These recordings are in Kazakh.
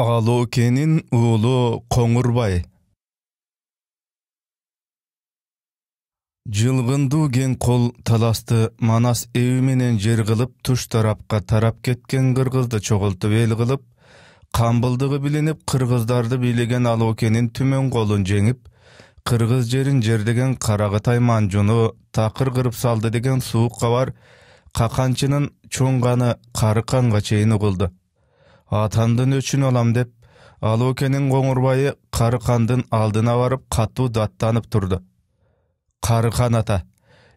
Алокенин ұлы Коңурбай. Жылғынду ген қол таласты Манас әуіменен менен жер кылып туш тарапка тарап кеткен кыргызды чогултуп эл кылып, камбылдыгы билинип кыргыздарды бийлеген Алокенин түмөн колун жеңип, кыргыз жерин жердеген карагытай манжуну такыр кырып салды деген суук кабар Каканчынын чоң қарықанға Карыканга чейин атандын өчүн алам деп алоокенин коңурбайы кары кандын алдына барып катуу даттанып турду кары кан ата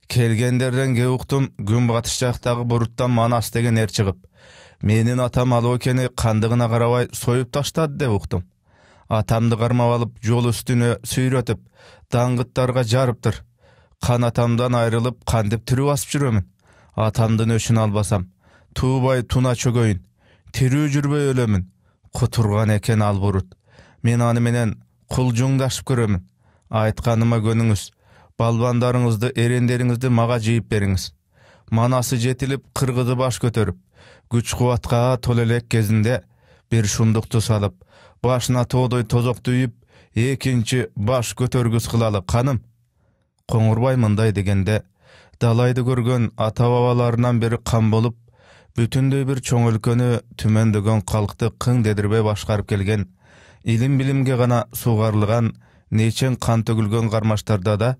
келгендерден кеп уктум күн батыш жактагы буруттан манас деген эр чыгып менин атам алоокени кандыгына карабай союп таштады деп уктум атамды кармап алып жол үстүнө сүйрөтүп даңгыттарга жарыптыр кан атамдан айрылып кантип тирүү басып жүрөмүн атамдын өчүн албасам туубай туна чөгөйүн тирүү жүрбөй өлөмүн кутурган экен бурут мен аны менен кулжуңдашып көрөмүн айтканыма көнүңүз балбандарыңызды эрендериңизди мага жыйып бериңиз манасы жетилип кыргызы баш көтөрүп күч кубатка толо элек кезинде бир шумдукту салып башына тоодой тозокту үйүп экинчи баш көтөргүс кылалы каным коңурбай мындай дегенде далайды көргөн ата бабаларынан бери кан болуп бүтүндөй бир чоң өлкөнү түмөндөгөн калкты кың дедирбей башкарып келген илим билимге гана суғарлыған, нечен кан төгүлгөн кармаштарда да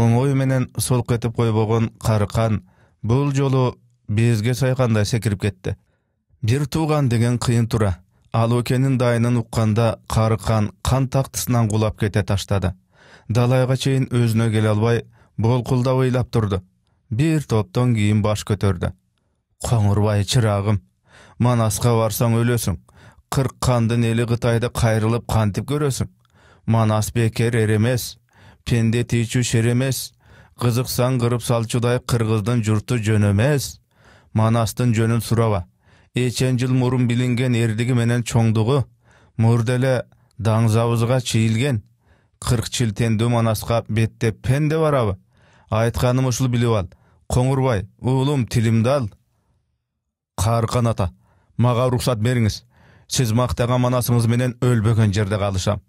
оңой менен солк этип койбогон кары кан бул жолу безге сайкандай секирип кетти бир тууган деген кыйын тура. ал дайынын укканда кары кан кан тактысынан кулап кете таштады далайга чейин өзүнө келе албай болкулдап ыйлап турду бир топтон кийин баш көтөрдү қоңырбай шырағым манасқа барсаң өлесің қырық қанды нелі қытайды қайрылып қантып көресің манас бекер ер емес пенде тичу шер емес қызықсаң қырып салчудай қырғыздың жұрты жөн емес манастың жөнін сұраба ечен жыл мұрын білінген ердігі менен чоңдығы мұрделі даңзабызға чийилген қырық чилтенду манасқа беттеп пенде барабы айтқаным ұшыл біліп ал қоңырбай ұлым тілімді ал қарқан ата маға рұқсат беріңіз сіз мақтаған манасыңыз менен өлбөгөн жерде калышам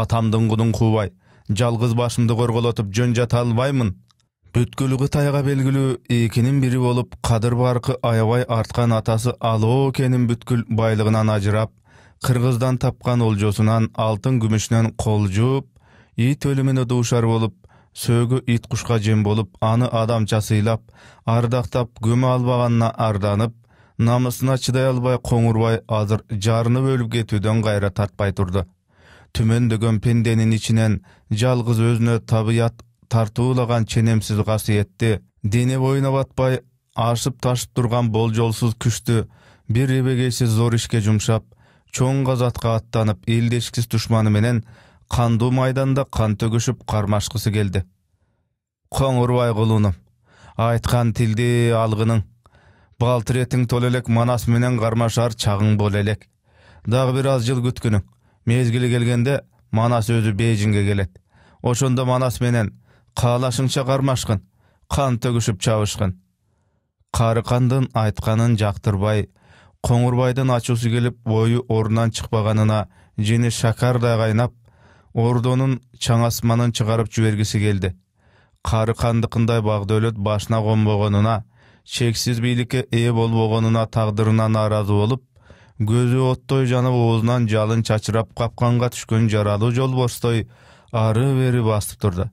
атамдын кудун куубай жалгыз башымды корголотуп жөн жата албаймын бүткүл тайға белгилүү экинин бири болуп кадыр баркы аябай арткан атасы алоо кенин бүткүл байлыгынан ажырап кыргыздан тапкан олжосунан алтын күмүшүнөн кол жууп ит өлүмүнө дуушар болып, сөөгү ит кушка жем болып, аны адамча сыйлап ардактап көмө албаганына арданып намысына чыдай албай коңурбай азыр жарынып өлүп кетүүдөн кайра тартпай турду түмөндөгөн пенденин ичинен жалгыз өзүнө табият тартуулаган ченемсиз касиетти дене боюна батпай ашып ташып турган болжолсуз күчтү бир эбегейсиз зор ишке жумшап чоң казатка аттанып элдешкис душманы менен кандуу майданда кан төгүшүп кармашкысы келди коңурбай кулунум айткан тилди алгының балтыретің толелек манас менен қармашар чагың боло элек дагы бир аз жыл күткүнүң Мезгілі келгенде манас өзі бээжинге келет ошондо манас менен каалашыңча кармашкын кан төгүшүп чабышкын карыкандын айтканын жактырбай коңурбайдын ачуусу келип ойы орнан чыкпаганына жини шакардай кайнап ордонун чаңасманын чыгарып жибергиси келди карыкандыкындай багдөлөт башына конбогонуна шексіз бийликке ээ болбогонуна тағдырынан нааразы болуп көзү оттой жанып оозунан жалын чачырап капканга түшкөн жаралуу жолборстой ары бери басып тұрды.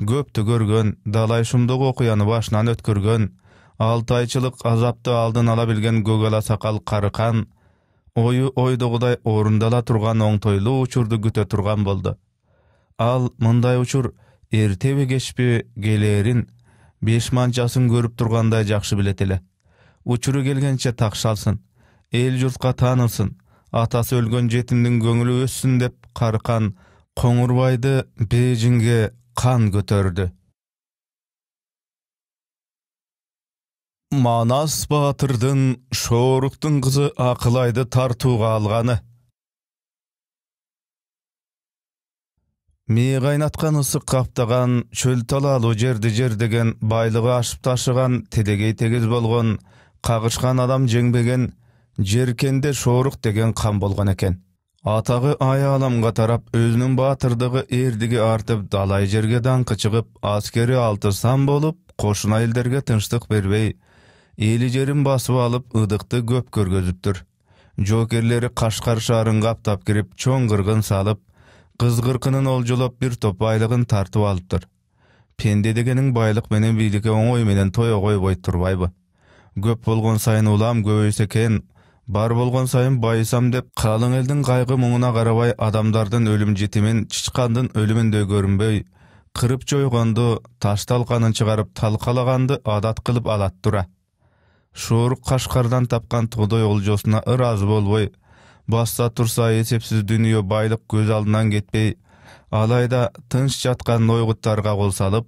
көптү көргөн далай шумдук окуяны башынан өткөргөн алты айчылык азапты алдын ала билген көк сақал сакал карыкан ою ойдогудай орундала турган оңтойлуу учурду күтө турган болду ал мындай учур эртеби кечпи келээрин беш манчасын көріп тұрғандай жақсы білет эле учуру келгенше тақшалсын, эл журтка таанылсын атасы өлгөн жетимдин көңүлү өссүн деп қарқан, коңурбайды бээжинге қан көтөрдү манас баатырдын шорықтың кызы акылайды тартууга алғаны. мээ кайнаткан ысык каптаган чөл талаалуу жерди жердеген байлыгы ашып ташыган тедегей тегиз болгон кагышкан адам жеңбеген жеркенде шорық деген қан болгон экен атагы ааламга тарап өзүнүн баатырдыгы эрдиги артып далай жерге даңкы чыгып аскери сан болуп кошуна элдерге тынчтык бербей эли жерин басып алып ыдыкты көп көргөзүптүр Жокерлері кашкар шаарын каптап кирип чоң кыргын салып ол олжолоп бир топ байлыгын тартып алыптыр пенде дегениң байлык менен бийликке оңой менен той койбой турбайбы көп болгон сайын улам көбөйсө экен бар болгон сайын байысам деп калың элдин кайгы муңуна карабай адамдардын өлүм житимин чычкандын өлүмүндөй көрүнбөй кырып жойгонду таш талканын чыгарып талкалаганды адат кылып алат тура тапқан кашкардан тапкан тоодой олжосуна ыраазы болбой Баста турса эсепсиз дүние байлық көз алдынан кетпей алайда тынч жатқан нойгуттарга кол салып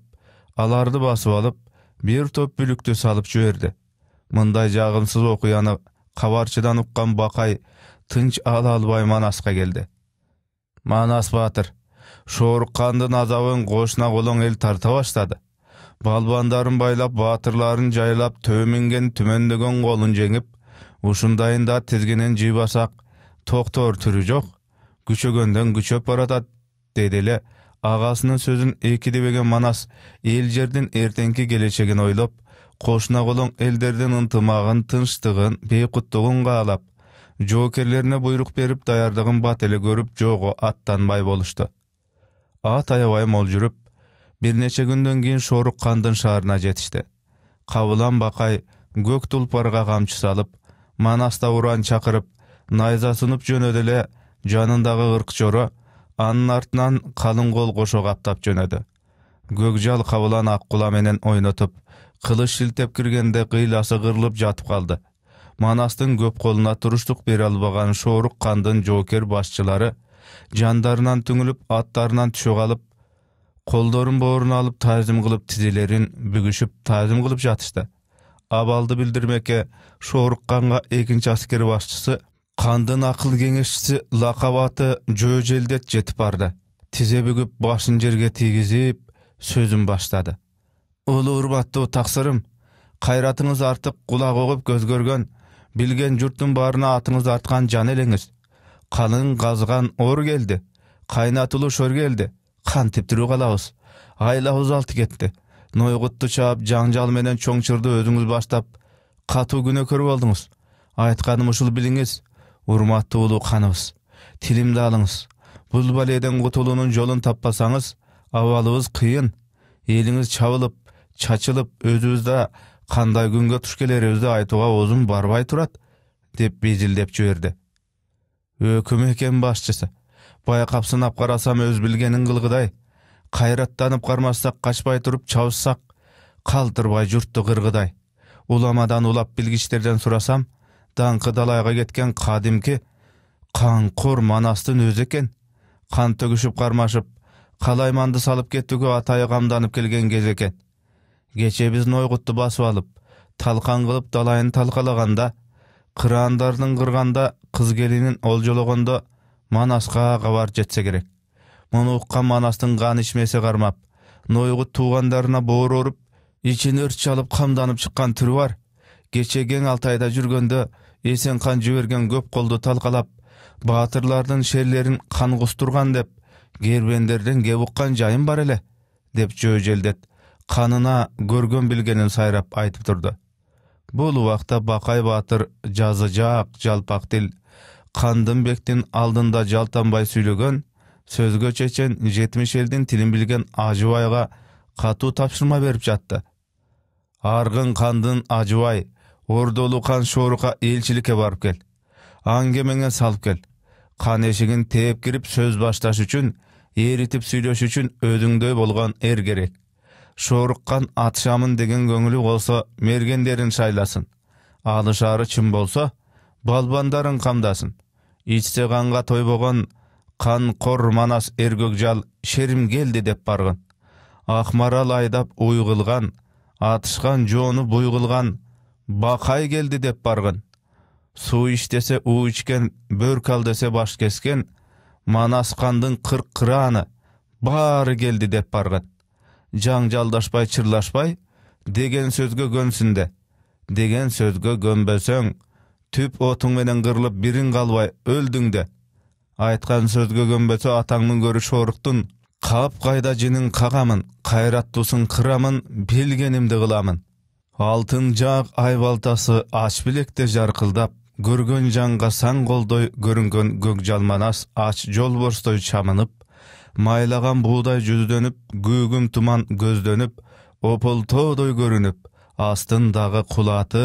аларды басып алып бир топ бүлүктү салып жиберди мындай жагымсыз окуяны кабарчыдан ұққан бақай, тынч ала албай манаска келді. манас батыр, шооруккандын азабын кошуна колоң эл тарта баштады балбандарын байлап батырларын жайлап төменген түмөндөгөн колун жеңип ушундайында тизгинин жыйбасак токтоор түрү жок күчөгөндөн күчөп баратат деди эле агасынын сөзүн эки дебеген манас эл жердин эртеңки келечегин ойлоп кошуна колоң элдердин ынтымагын тынчтыгын бейкуттугун каалап жоокерлерине буйрук берип даярдыгын бат эле көрүп жоого аттанбай болушту ат аябай мол жүрүп бир нече күндөн кийин шорук кандын шаарына жетишти кабылан бакай көк тулпарга камчы салып манас да ураан чакырып найзасын жөнөдү жанындағы жанындагы жоры анын артынан қалың қол кошо каптап жөнеді. көкжал кабылан аққұла менен ойнатып қылыш шілтеп кіргенде кыйласы кырылып жатып қалды. Манастың көп қолына туруштук бере албаған шоорук кандын жоокер башчылары жандарынан түңіліп аттарынан түшө калып колдорун бооруна алып таазим қылып тізелерін бүгішіп таазим қылып жатышты абалды билдирмекке шорыққанға екінші әскер басшысы қандын ақыл кеңесшісі лақабаты жөө желдет жетіп барды тізе бүгіп башын жерге тигізіп сөзін баштады ұлы ұрбатты тақсырым қайратыңыз артып құлақ оғып көз көрген білген жұрттың барына атыңыз артқан жан елеңіз қалың қазған ор келді қайнатулы шор келді қан тептіру қалауыз айлауыз алты кетті нойғұтты чаап жаңжал менен чоңчырды өзіңіз баштап қату көріп алдыңыз айтқаным ушул біліңіз урматтуу улуу каныбыз тилимди алыңыз бул баледен кутулуунун жолун таппасаңыз абалыбыз кыйын элиңиз чабылып чачылып өзүбүз да кандай күнгө туш келерибизди айтууга оозум барбай турат деп безилдеп жиберди өкүм экен башчысы сынап карасам өз билгенин кылгыдай кайраттанып кармасак качпай туруп чабышсак калтырбай журтту кыргыдай уламадан улап билгичтерден сурасам даңқы далайға кеткен қадимкі қаңқұр манастың өзі екен қан төгішіп қармашып қалайманды салып кеттігі атайы қамданып келген кез екен кеше біз нойғұтты басып алып талқан қылып далайын талқалағанда қырандардың қырғанда қыз келінін олжалағанда манасқа қабар жетсе керек мұны ұққан манастың қан ішмесі қармап нойғұт туғандарына бор орып ішін өрт шалып қамданып шыққан түрі бар кече кең алтайда жүргөндө қан жиберген көп қолды талкалап баатырлардын шерлерин кан кустурган деп кербендерден кеп уккан жайым бар эле деп желдет қанына көргөн білгенін сайрап айтып турду Бұл убакта бакай баатыр жазы жаак жалпак тил кандымбектин алдында жалтанбай сүйлөгөн сөзгө чечен жетимиш элдин тилин билген ажыбайга катуу тапшырма берип жатты аргын кандын ажыбай ордолу қан шоруқа елшілікке барып кел аңгемеңе салып кел қан ешігін тээп кіріп сөз башташ үшін ерітіп сүйлөш үшін өдіңдөй болған ер керек шорыққан атышамын деген көңілі болса мергендерін шайласын алышары чын болса балбандарын қамдасын ичсе қанға тойбоған қан қор манас жал шерім келді деп барған ақмарал айдап ұйғылған атышқан жоны бұйғылған бақай келді деп барған су іштесе десе у ішкен бөр ал баш кескен манасқандың қырқ қыраны бары келді деп Жаң жалдашпай, чырлашпай деген сөзге көнсінде деген сөзге көнбөсөң түп отыңменен менен бірін бириң калбай өлдүң де айткан атаңның көнбөсө атаңдын көрү шоруктун кап кайда жинин кагамын кайраттуусын кырамын алтын жақ айбалтасы аш билекте жарқылдап көрген жанға сан қолдой көрінген көк жалманас аш жолборстой шамынып майлаған буудай жүздөнүп күүгүм туман көздөнүп опол тоодой көрүнүп астындағы кулаты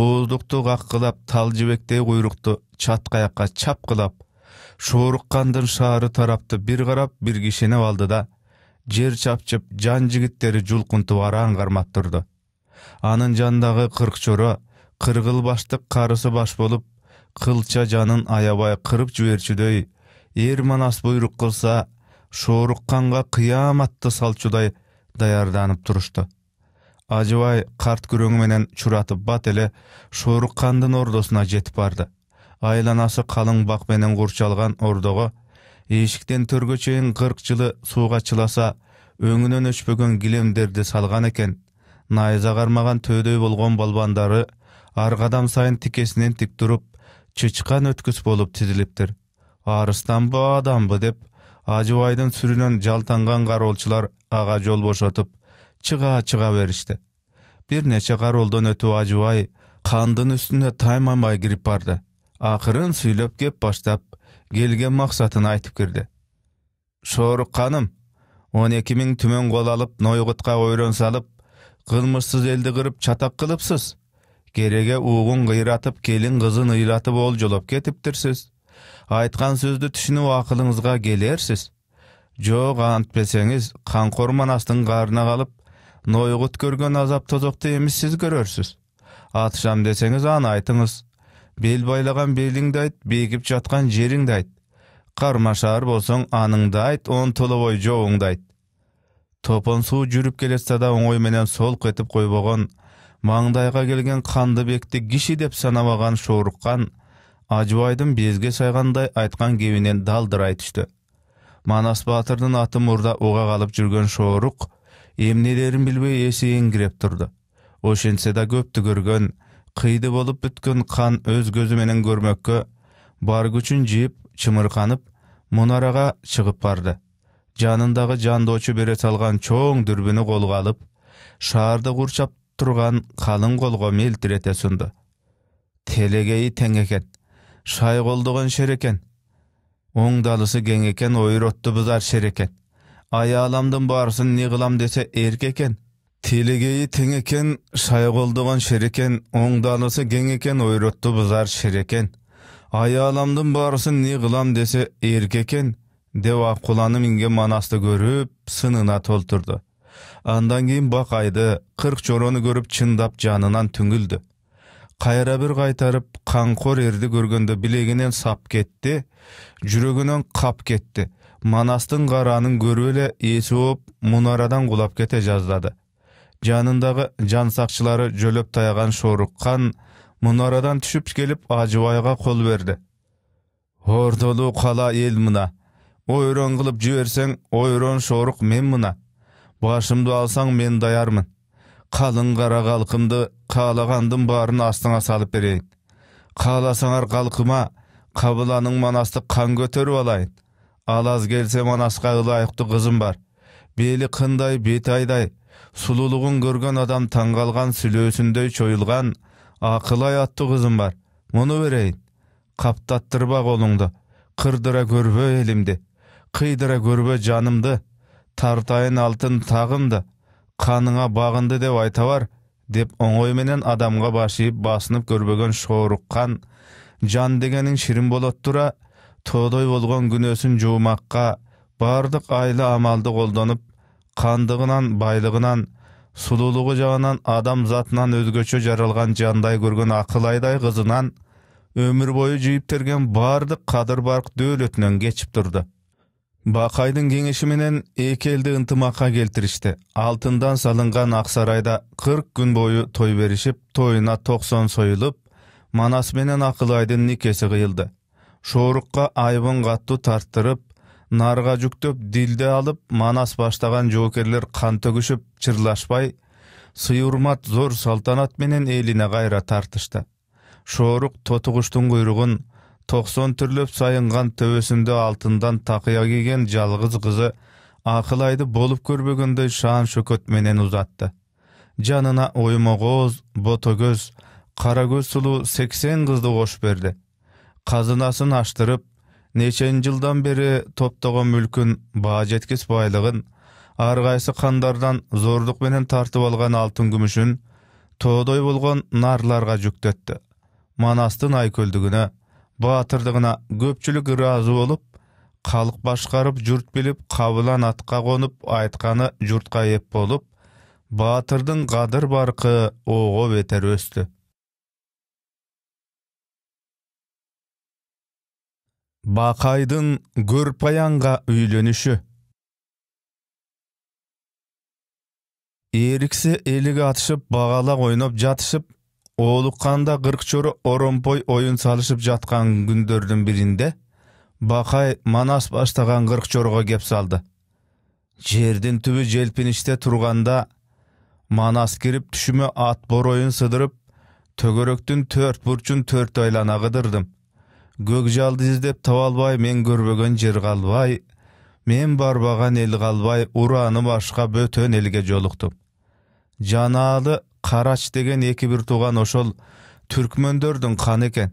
ооздукту каккылап тал жебектей куйрукту чаткаякка қылап, шооруккандын шаары тарапты бир қарап, бир кишенеп алды да жер чапчып жан жигиттери жулкунтуп араң кармап турду анын жанындагы кырк кыргыл баштык карысы баш болуп кылча жанын аябай кырып жиберчүдөй эр манас буйрук кылса шорукканга кыяматты салчудай даярданып турушту ажыбай карт күрөңү менен чуратып бат эле шоруккандын ордосуна жетип барды айланасы калың бак менен курчалган ордого эшиктен төргө чейин кырк жылы сууга чыласа өңүнөн өчпөгөн килемдерди салган экен найза кармаган төөдөй болгон балбандары ар кадам сайын тикесинен тик туруп чычкан өткүс болуп тизилиптир арыстанбы адамбы деп ажыбайдын сүрүнөн жалтанган кароолчулар ага жол бошотуп чыга чыга беришти бир нече кароолдон өтүп ажыбай кандын үстүнө тайманбай кирип барды акырын сүйлөп кеп баштап келген максатын айтып кирди шорук каным он эки миң түмөн кол алып нойгутка ойрон салып кылмышсыз элди кырып чатак кылыпсыз кереге уугун кыйратып келин кызын ыйлатып олжолоп кетиптирсиз айткан сөздү түшүнүп акылыңызга келерсиз жок антпесеңиз канкор манастын қарына калып нойгут көргөн азап тозокту эми сиз көрөрсүз атышам десеңиз аны айтыңыз бел байлаган белиңди айт жатқан жаткан жериңди айт кармашаар болсоң аныңды айт онтолобой айт топон суу жүрүп келатса да оңой менен сол этип койбогон маңдайга келген канды бекти киши деп санабаган шоруккан ажыбайдын безге сайгандай айткан кебинен далдырай түштү манас баатырдын аты мурда уга калып жүргөн шоорук эмнелерин билбей эси эңгиреп турду ошентсе да көптү көргөн кыйды болуп бүткөн кан өз көзү менен көрмөккө бар күчүн жыйып чымырканып мунарага чыгып барды жанындагы жандоочу бере салған чоң дүрбүнү колго алып шаарды курчап тұрған калың қолға мелтирете сунду телегейи тең экен шайголдогон шер оңдалысы кең экен ойротту бузар шер экен барысын баарысын десе эрк экен телегейи тең экен шайголдогон шер экен оңдалысы кең экен ойротту бузар шер экен барысын баарысын десе эрк экен деп акуланы минген манасты көрүп сынына толтурду андан кийин бақайды кырк жорону көрүп чындап жанынан түңүлдү кайра бир кайтарып канкор эрди көргөндө билегинен сап кетті, жүрөгүнөн қап кетті. Манастың қараның көрүп эле эси ооп мунарадан кулап кете жаздады Жанындағы жансақшылары сакчылары жөлөп таяған шорыққан, мунарадан түшүп келип ажыбайга кол берди ордолуу қала эл мына ойрон кылып жиберсең ойрон шорық мен мына башымды алсаң мен даярмын қалың қара қалқымды қалағандым барын астыңа салып берейін қаласаңар қалқыма қабыланың манасты қан көтеріп алайын аз келсе манасқа ылайықты қызым бар белі қындай бети айдай сұлулығын көрген адам таңғалған сүлесіндей чойылған ақылай атты қызым бар мұны берейін қаптаттырба қолыңды қырдыра көрбе елімді қидыра көрбе жанымды тартайын алтын тағымды қаныңа бағынды деп айта бар деп оңой менен адамға башиып басынып көрбөгөн шооруккан жан дегенің ширин болот тура тоодой болгон күнөсүн жуумакка бардық айлы амалды қолданып қандығынан байлығынан сұлулығы жағынан адам затынан өзгөчө жаралған жандай көрген ақыл айдай қызынан өмір бойы терген бардық қадыр барқ дөөлөтүнөн кечип турду Бақайдың кеңеши менен эки элди ынтымакка алтындан салынган Ақсарайда сарайда күн бою той берішіп, тойына токсон союлуп манас менен акылайдын никеси кыйылды шоорукка айбын каттуу тарттырып нарга жүктөп дилде алып манас баштаган жоокерлер кан төгүшүп чырлашпай сый зор салтанат менен элине кайра тартышты шоорук тотугуштун куйругун тоқсон түрліп сайынған төбесінде алтындан тақия кеген жалғыз қызы ақылайды болып көрбегінді шан шөкөтменен ұзатты. Жанына оймоғоз, ботогөз, қарагөз сұлу 80 қызды ош берді. Қазынасын аштырып, нечен жылдан бері топтығы мүлкін баға жеткес байлығын, арғайсы қандардан менен тартып алған алтын күмішін, тоғдой болған нарларға жүктетті. Манастын айкөлдігіне баатырдыгына көпчүлүк ыраазы болуп калк башкарып журт билип кабылан атка конуп айтканы журтка эп болуп баатырдын кадыр баркы ого бетер өстү бакайдын көрпаянга үйлөнүшү эриксе элиге атышып багалак ойноп жатышып оолукканда кыркчоро оромпой оюн салышып жатқан күндөрдүн биринде бақай манас баштаган кыркчорго кеп салды жердин түбү желпиниште турганда манас кирип түшүмө ат бороюн сыдырып төгөрөктүн төрт бурчун төрт айлана кыдырдым көк жалды издеп таба албай мен көрбөгөн жер калбай мен барбаган эл калбай урааны башка бөтөн элге жолуктум Жаналы қараш деген эки бір тууган ошол түркмөндөрдүн каны экен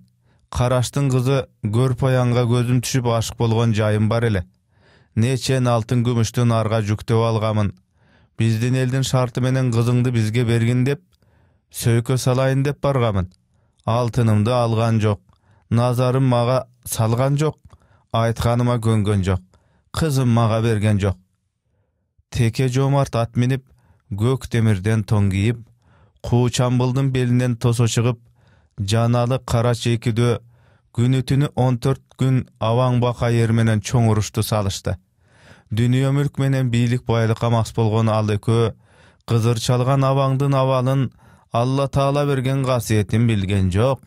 қараштың кызы көрпаянга көзүм түшүп ашык болған жайым бар эле нечен алтын күмүштү нарга жүктөп алгамын биздин элдин шарты менен қызыңды бізге бергин деп сөйкө салайын деп барғамын, алтынымды алған жоқ, назарым маға салған жок айтканыма көнгөн жок кызым мага берген жок теке жомарт ат минип көк темирден тон кийип чамбылдын белинен тосо чыгып жаналы қара чекидөө күнү түнү он төрт күн абаң бақа эр менен чоң урушту салышты дүнүйө мүлк менен бийлик байлыкка мас болгон ал экөө кызыр чалган абаңдын алла таала берген касиетин билген жок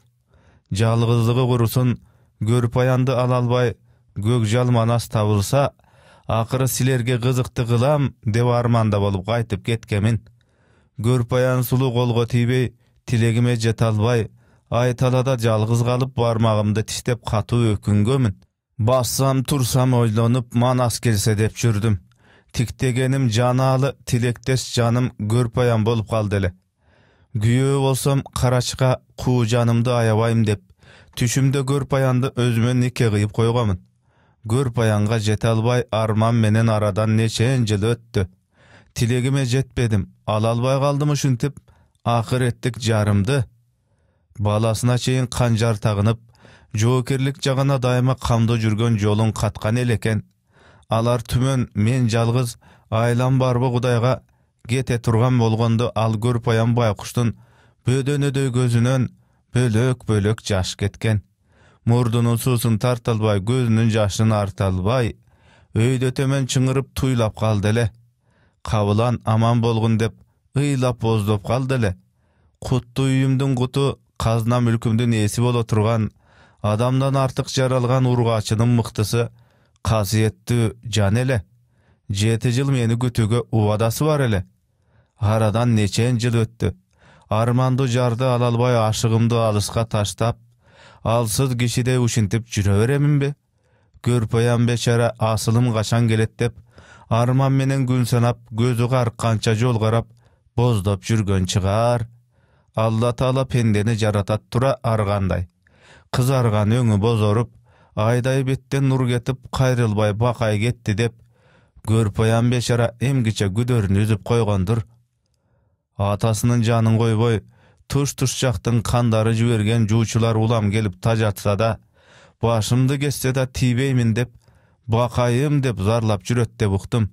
жалгыздыгы курусун көрпаянды ала албай көк жалманас табылса ақыры силерге кызыкты кылам деп арманда болуп кайтып кеткемин көрпаян сұлу қолға тибей тілегіме жете албай айталада жалғыз қалып бармағымды тиштеп қату өкүнгөмүн бассам турсам ойланып манас келсе деп жүрдім тіктегенім жаналы тілектес жаным көрпаян болып қалды эле күйөө болсам қарашқа қу жанымды аябайым деп түшімде көрпаянды өзіме нике қиып қойғанмын көрпаянға жете албай арман менен арадан нечен жыл өттү tilagime жетпедім alalbay албай қалдым үшінтіп жарымды. жарымды баласына çeyin қанжар тағынып, жоокерлик жағына дайыма жүрген жүргөн жолун каткан екен алар түмөн мен жалғыз, айлам барбы құдайға кете тұрған болғанды ал көр аян байкуштун бөдөнөдөй көзінен бөлөк бөлөк жаш кеткен Мұрдының сусын тарта албай жашын арта албай өйдө төмөн чыңырып туйлап калды қабылан аман болғын деп ыйлап боздоп қалды эле Құтты үйімдің Құты, қазына мүлкімдің ээси бола тұрған адамдан артық жаралған ұрғашының мыктысы касиеттүү жан эле Жеті жыл мені күтүүгө уадасы бар эле арадан нечен жыл өтті. Арманды жарды ала албай ашығымды алысқа таштап алсыз кишидей ушинтип жүрө береминби көрпөям бечара асылым качан келет деп арман менен күн санап көзү карыкканча жол карап боздоп жүргөн чыгар алла таала пендени жаратат тура ар кандай кызарган өңү бозоруп айдай беттен нур кетип кайрылбай бакай кетти деп көрпоян бечара эмгиче күдөрүн үзүп койгондур атасынын жанын койбой туш туш жактын кандары жиберген жуучулар улам келип тажатса да башымды кессе да тийбеймин деп Бақайым деп зарлап жүрөт деп уктум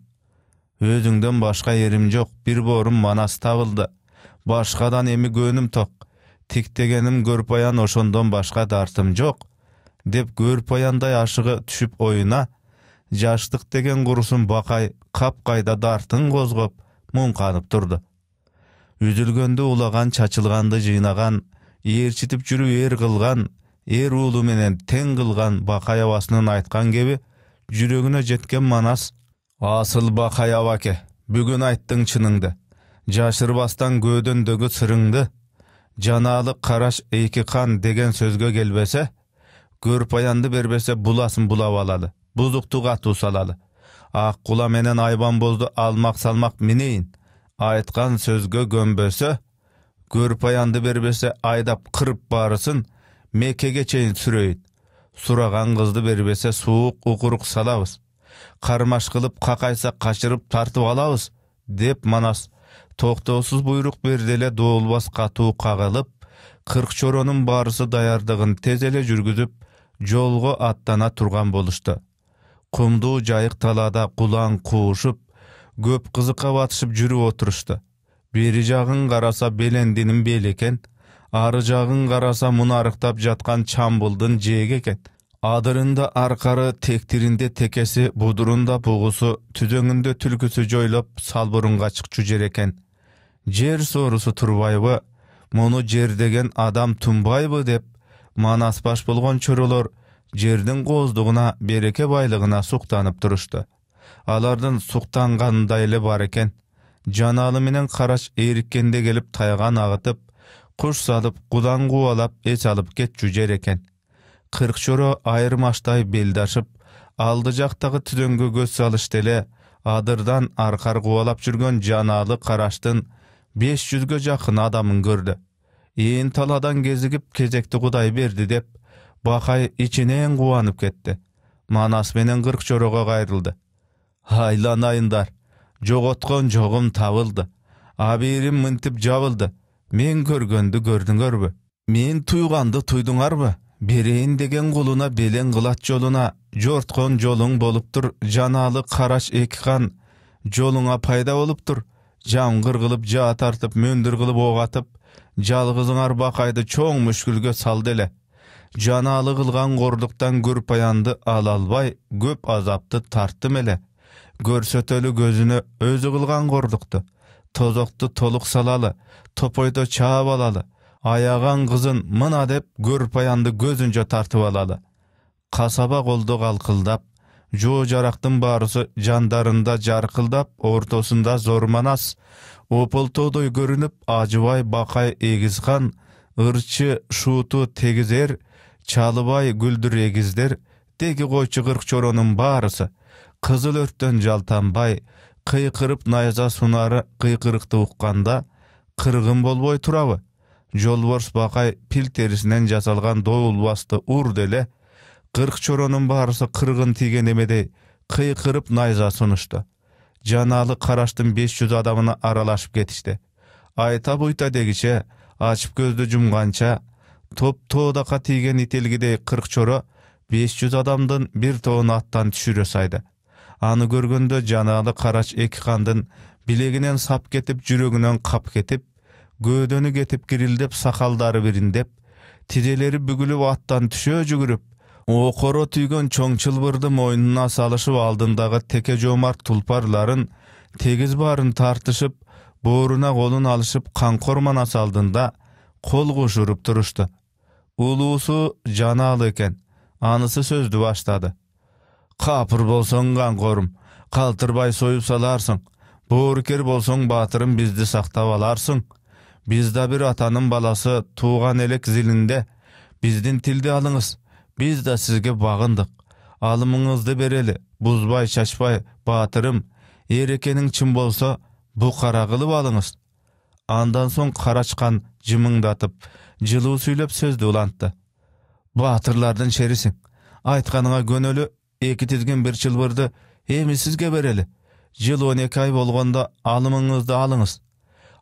өзүңдөн башка эрим жок бир боорум манас табылды башкадан эми көнім ток тиктегеним көрпаян ошондон башка дартым жоқ. деп көрпаяндай ашыгы түшүп оюна жаштык деген курусун бакай капкайда дартын козгоп муңканып турду үзүлгөндү улаган чачылганды жыйнаган ээрчитип жүрүп эр кылган эр уулу менен тең кылган бакай абасынын айткан кеби жүрегіне жеткен манас асыл абаке бүгін айттың шыныңды жашырбастан дөгі сырыңды жаналы караш эки кан деген сөзге келбесе көрпаянды бербесе буласын булап алады Бузукту ату салады аққұла менен айбанбозду алмақ салмақ минейін айтқан сөзге көнбөсө көрпаянды бербесе айдап қырып барысын мекеге чейін сүрөйт сұраған қызды бербесе суық укурук салабыз қармаш қылып қақайса қашырып тартып алабыз деп манас тоқтаусыз бұйрық берді долбас доолбас қағылып, қырқ чороның барысы даярдығын тез еле жүргізіп жолго аттана тұрған болышты. кумдуу жайық талада құлан куушуп көп кызыкка батышып жүріп отырышты. бери жағын қараса белендінің бели ары жағын қараса мұнарықтап жатқан чамбылдың жээги экен адырында арқары тектиринде текесі будурунда бугусу түдөңүндө түлкүсү жойлоп салбурункачык жер экен жер соорусу турбайбы муну жердеген адам тунбайбы деп манаспаш болгон чөрөлөр жердің қоздығына береке байлығына суктанып турушту алардын суктангандай эле бар экен жаналы менен караш эриккенде келип тайган агытып құш салып, кудан қуалап, эс алып кет жүжер екен. Қырқ шоро айырмаштай белдашып, алды жақтағы түдөнгө көз салыштеле, адырдан арқар қуалап жүрген жаналы караштын, 500 жүзгө жақын адамын көрді. Ең таладан кезігіп кезекті кудай берді деп, бақай ичинен қуанып кетті. Манасменен қырқ шороға қайрылды. Айланайындар, жоғытқан жоғым табылды. Абирим мынтип жабылды мен көргөндү көрдүңөрбү мен туйганды туйдуңарбы берейин деген кулуна белең кылат жолуна жолың болып болуптур жаналы қараш эки жолыңа жолуңа пайда болуптур жамгыр кылып жаа тартып мөндүр кылып ок атып жалгызыңар бакайды чоң мүшкүлгө салды эле жаналы кылган көр көрпаянды ала албай көп азапты тарттым эле көрсөтөлү көзүнө өзү кылган қордықты тозоқты толық салалы, топойды чаап алалы, аяған қызын мына деп көрпаянды көзүнчө тартып алалы. Қасаба қолды қалқылдап, жоу жарақтың барысы жандарында жарқылдап, ортосында зорманас, опыл тодой көрініп, ажывай бақай егізған, ұрчы шуту тегізер, чалыбай гүлдір егіздер, тегі қойчы кырк чороның барысы, қызыл өрттен жалтанбай, кыйкырып найза сунары кыйкырыкты укканда кыргын болбой турабы жолборс бакай пил терисинен жасалган доулбасты ур деле кырк чоронун баарысы кыргын тийген эмедей кыйкырып найза сунушту жаналы караштын 500 жүз адамына аралашып кетишти айта буйта дегиче ачып көздү жумганча топ тоодакка тийген ителгидей кырк чоро беш жүз адамдын бир тобун аттан түшүрө сайды аны көргөндө жанагы карач эки кандын билегинен сап кетип жүрөгүнөн кап кетип көөдөнү кетип кирилдеп сакалдары бириндеп тирелери бүгүлүп аттан түшө жүгүрүп окоро түйгөн чоң чылбырды мойнуна салышып алдындагы теке жомарт тулпарларын тегиз баарын тартышып бооруна колун алышып канкор манас алдында кол кушуруп турушту улуусу жаналы экен анысы сөздү баштады қапыр болсаң қорым, қалтырбай сойып саларсың боркер болсаң батырым бізді сақтап аларсың біз да бір атаның баласы туған елек зілінде біздің тілді алыңыз біз да сізге бағындық алымыңызды берелі бұзбай шашпай батырым Ерекенің екенің болса бұқара қылып алыңыз андан соң қарашқан жымыңдатып жылу сөйлеп сөзді улантты батырлардың шерісің айтқаныңа көңілі бір бир жылбырды эми сизге берели жыл он ай болгондо алымыңызды алыңыз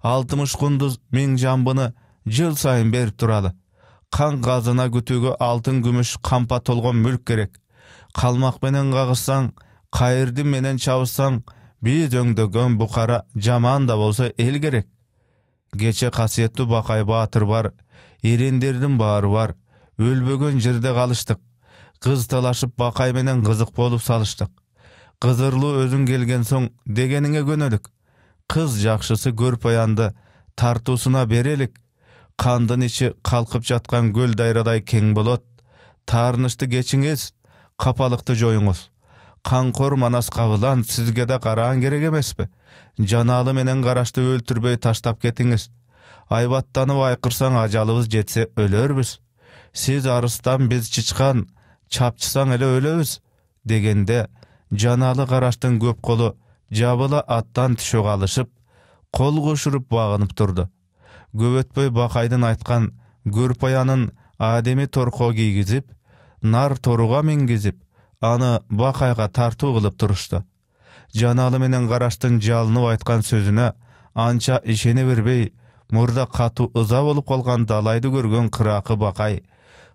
алтымыш кундуз миң жамбыны жыл сайын беріп туралы Қан қазына күтүүгө алтын күмүш қампа толған мүлк керек калмак менен кагышсаң қайырды менен чабышсаң биз өңдөгөн букара жаман да болсо эл керек кече касиеттүү бакай баатыр бар эрендердин баары бар өлбөгөн жерде калыштык қыз талашып бақай менен қызық болып салыштық қызырлы өзің келген соң дегеніңе көнелік қыз жақшысы көрпаянды тартусына берелік қандын іші қалқып жатқан көл дайрадай кең болот тарнышты кечиңиз қапалықты жоюңуз қанқор манас қабылан сізге да қараған керек эмеспи жаналы менен қарашты өлтірбей таштап кетіңіз айбаттанып айқырсаң ажалыбыз жетсе өлербіз сіз арыстан біз чычкан чапчысаң эле өлөбүз дегенде жаналы караштын көп колу жабыла аттан түшө калышып кол кошуруп багынып турду көп өтпөй бакайдын айткан көрпаянын адеми торко кийгизип нар торуга мингизип аны бақайға тартуу кылып турушту жаналы менен караштын жалынып айтқан сөзүнө анча ишене бербей мурда катуу ыза болуп калган далайды көргөн қырақы бакай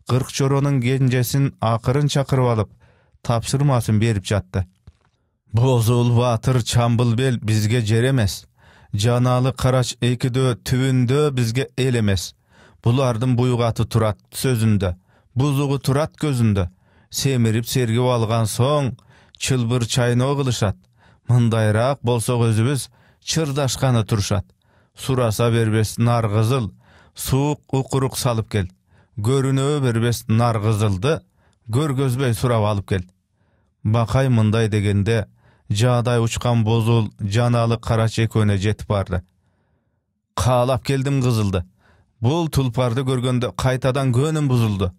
кырк жоронун кенжесин акырын чакырып алып тапшырмасын берип жатты бозул баатыр чамбыл бел бизге жер эмес жаналы карач экидөө түбүндө бизге эл эмес булардын буйгаты турат сөзүндө бузугу турат көзүндө семирип сергип алган соң чылбыр чайноо кылышат мындайраак болсок өзүбүз чырдашканы турушат сураса бербес наргызыл суук укурук салып кел көрүнө бербес наркызылды көргөзбөй сурап алып кел бакай мындай дегенде Жадай учкан бозул жаналы кара чекөне жетип барды каалап келдим кызылды бул тулпарды көргөндө кайтадан көнүм бузулду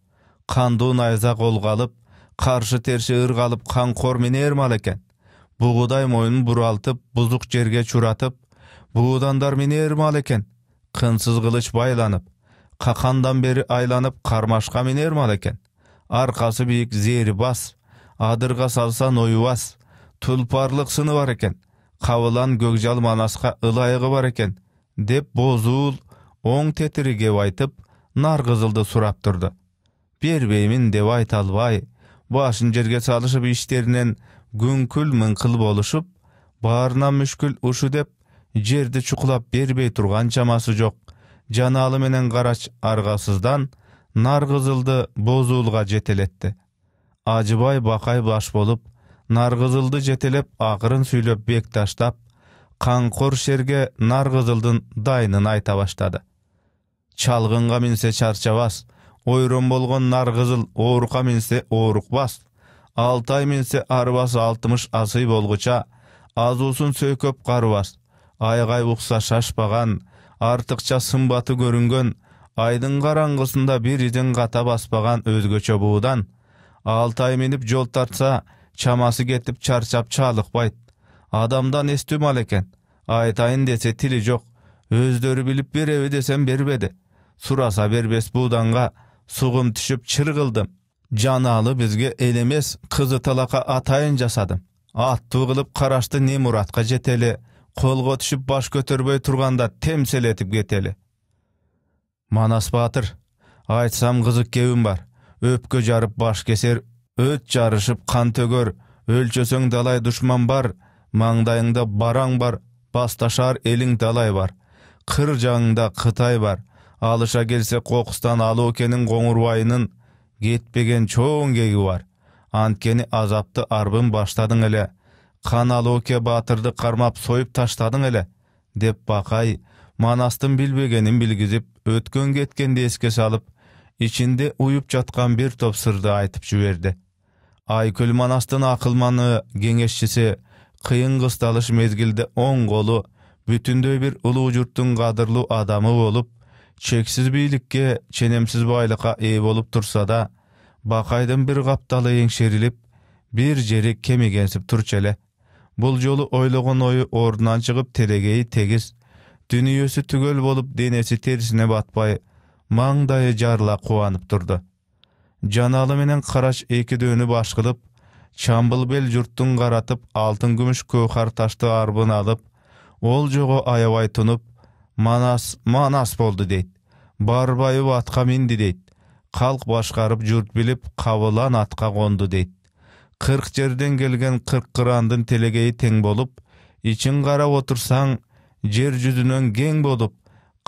кандуу найза колго алып каршы терси ыргалып канкор минер мал экен бугудай моюнун буралтып бузук жерге чуратып буудандар минер мал экен кынсыз кылыч байланып қақандан бері айланып қармашқа менер мал екен арқасы биік зері бас адырға салса нойуас, тұлпарлық сыны бар екен қабылан көкжал манасқа ылайығы бар екен деп бозуыл оң тетірігеп айтып қызылды сұрап тұрды бербеймін деп айта албай башын жерге салышып іштерінен гүңкіл мыңқыл болышып барына мүшкіл ұшы деп жерді чуқылап бербей тұрған шамасы жоқ жаналы менен карач аргасыздан нар кызылды бозуулга жетелетти ажыбай бакай баш болуп нар кызылды жетелеп акырын сүйлөп бек таштап канкор шерге нар кызылдын дайынын айта баштады чалгынга минсе чарчабас ойрон болгон нар кызыл оорукка минсе оорукбас ай минсе арыбас алтымыш асый болгуча азуусун сөйкөп карыбас айгай укса шашпаган артықша сымбаты көрінген айдың қараңғысында бір қата баспаған өзгөчө буудан алтай минип жол тартса чамасы кетип чарчап чалыкпайт адамдан эстүү мал экен айтайын десе тили жок өздөрү билип береби десем бербеди сураса бербес бууданга сугум түшүп чыргылдым жаналы бизге эл эмес кызы талака атайын жасадым аттуу кылып карашты не жетели колго түшіп баш көтөрбөй турганда темселетип кетели манас батыр айтсам кызык кебим бар өпкө жарып баш кесер өт жарышып кан төгөр өлчөсөң далай душман бар маңдайыңда бараң бар басташар элиң далай бар Қыр жаңында қытай бар алыша келсе кокустан алоокенин коңурбайынын кетпеген чоң кеги бар анткени азапты арбын баштадың эле каналоке батырды кармап сойып таштадың эле деп бакай манастын билбегенин билгизип өткөн кеткенди эске салып ичинде уюп жаткан бир топ сырды айтып жиберди айкөл манастын акылманы кеңешчиси кыйын кысталыш мезгилде оң колу бүтүндөй бир улуу журттун кадырлуу адамы болуп чексиз бийликке ченемсиз байлыкка ээ болуп турса да бакайдын бир капталы эңшерилип бир жери кемигенсип турчу эле Бұл жолы ойлогон ойы орнынан шығып терегейі тегіс, дүниесі түгел болып денесі терісіне батпай, маңдайы жарла қуанып тұрды. Жаналы менен қараш екі дөні башқылып, чамбыл бел жұрттың қаратып, алтын күміш көөхар ташты арбын алып, ол жоғы аябай тұнып, манас, манас болды дейді. Барбайып атқа минді дейді. Қалқ башқарып жұрт біліп, қавылан атқа қонды дейт. Қырқ жерден келген қырқ қырандың телегейі тең болып ичин қарап отырсаң жер жүзінен кең болып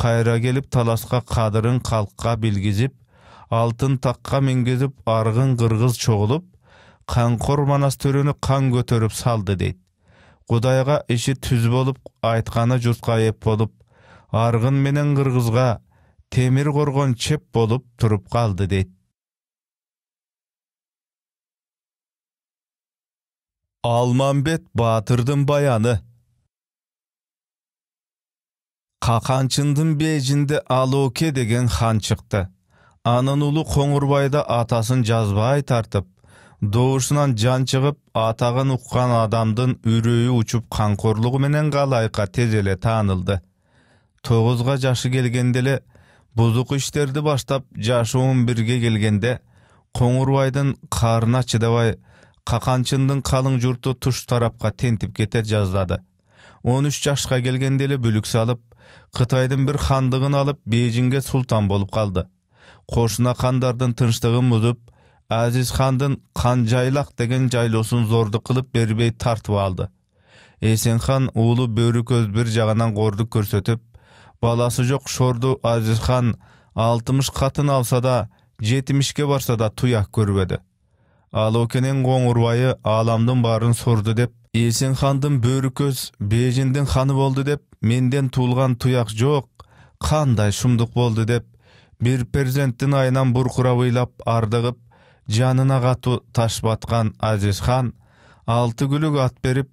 қайра келіп таласқа қадырын қалққа білгізіп алтын таққа мингизип арғын қырғыз чоғылып Қанқор манас төрені қан көтеріп салды дейді құдайға іші түз болып айтқаны жұртқа еп болып арғын менен қырғызға темір қорған чеп болып тұрып қалды дейді алмамбет батырдың баяны Қақанчындың бейжінде алоке деген хан шықты анын ұлы қоңырбайда атасын жазбай тартып доғышынан жан шығып атағын ұққан адамдың үрейі ұчып қанқорлығы менен қалайқа тез эле таанылды жашы келгенделі бұзық үштерді баштап жашы бірге келгенде қоңырбайдың қарына чыдабай каканчындын калың журту туш тарапка тентип кете жаздады он үч жашка келгенде эле бүлүк салып кытайдын бир хандыгын алып бээжинге султан болуп калды кошуна хандардын тынчтыгын бузуп азиз хандын канжайлак деген жайлоосун зордук кылып бербей тартып алды эсен хан уулу көз бир жагынан кордук көрсөтүп баласы жок шорду азиз хан алтымыш катын алса да жетимишке барса да туяк көрбөдү алокенен коңурбайы ааламдын барын сурду деп эсен хандын бөрүкөз бээжиндин ханы болды деп менден туулган туяк жоқ, қандай шумдук болды деп бир перзенттин айынан буркурап ыйлап ардыгып жанына катуу таш баткан азиз хан алты күлүк ат беріп,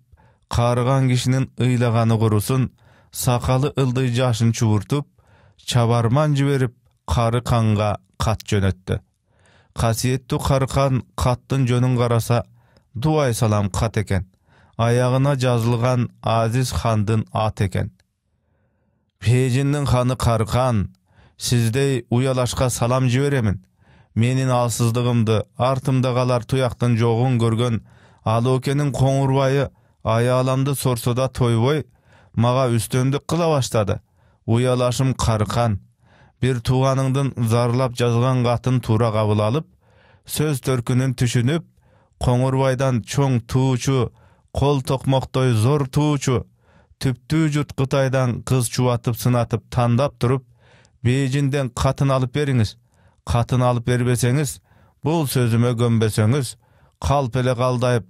қарыған кишинин ыйлаганы курусун сакалы ылдый жашын чубуртуп чабарман жиберип кары канга кат жөнөттү қасиетті қарқан қаттың жөнін қараса дуай салам қат екен аяғына жазылған азиз хандың аты екен пейжіннің ханы қарқан сіздей ұялашқа салам жіберемін менің алсыздығымды артымда қалар тұяқтың жоғын көрген алокенің қоңырбайы аяламды сорсода тойбой маға үстендік қыла баштады ұялашым қарқан бір туғаныңдың зарлап жазған қатын тура қабыл алып сөз төркінін түшініп қоңырбайдан чоң туучу қол токмоктой зор туучу түптүү журт қытайдан қыз чубатып сынатып тандап тұрып бээжинден қатын алып беріңіз қатын алып бербесеңіз бұл сөзіме көнбөсөңүз қалп эле қалдайып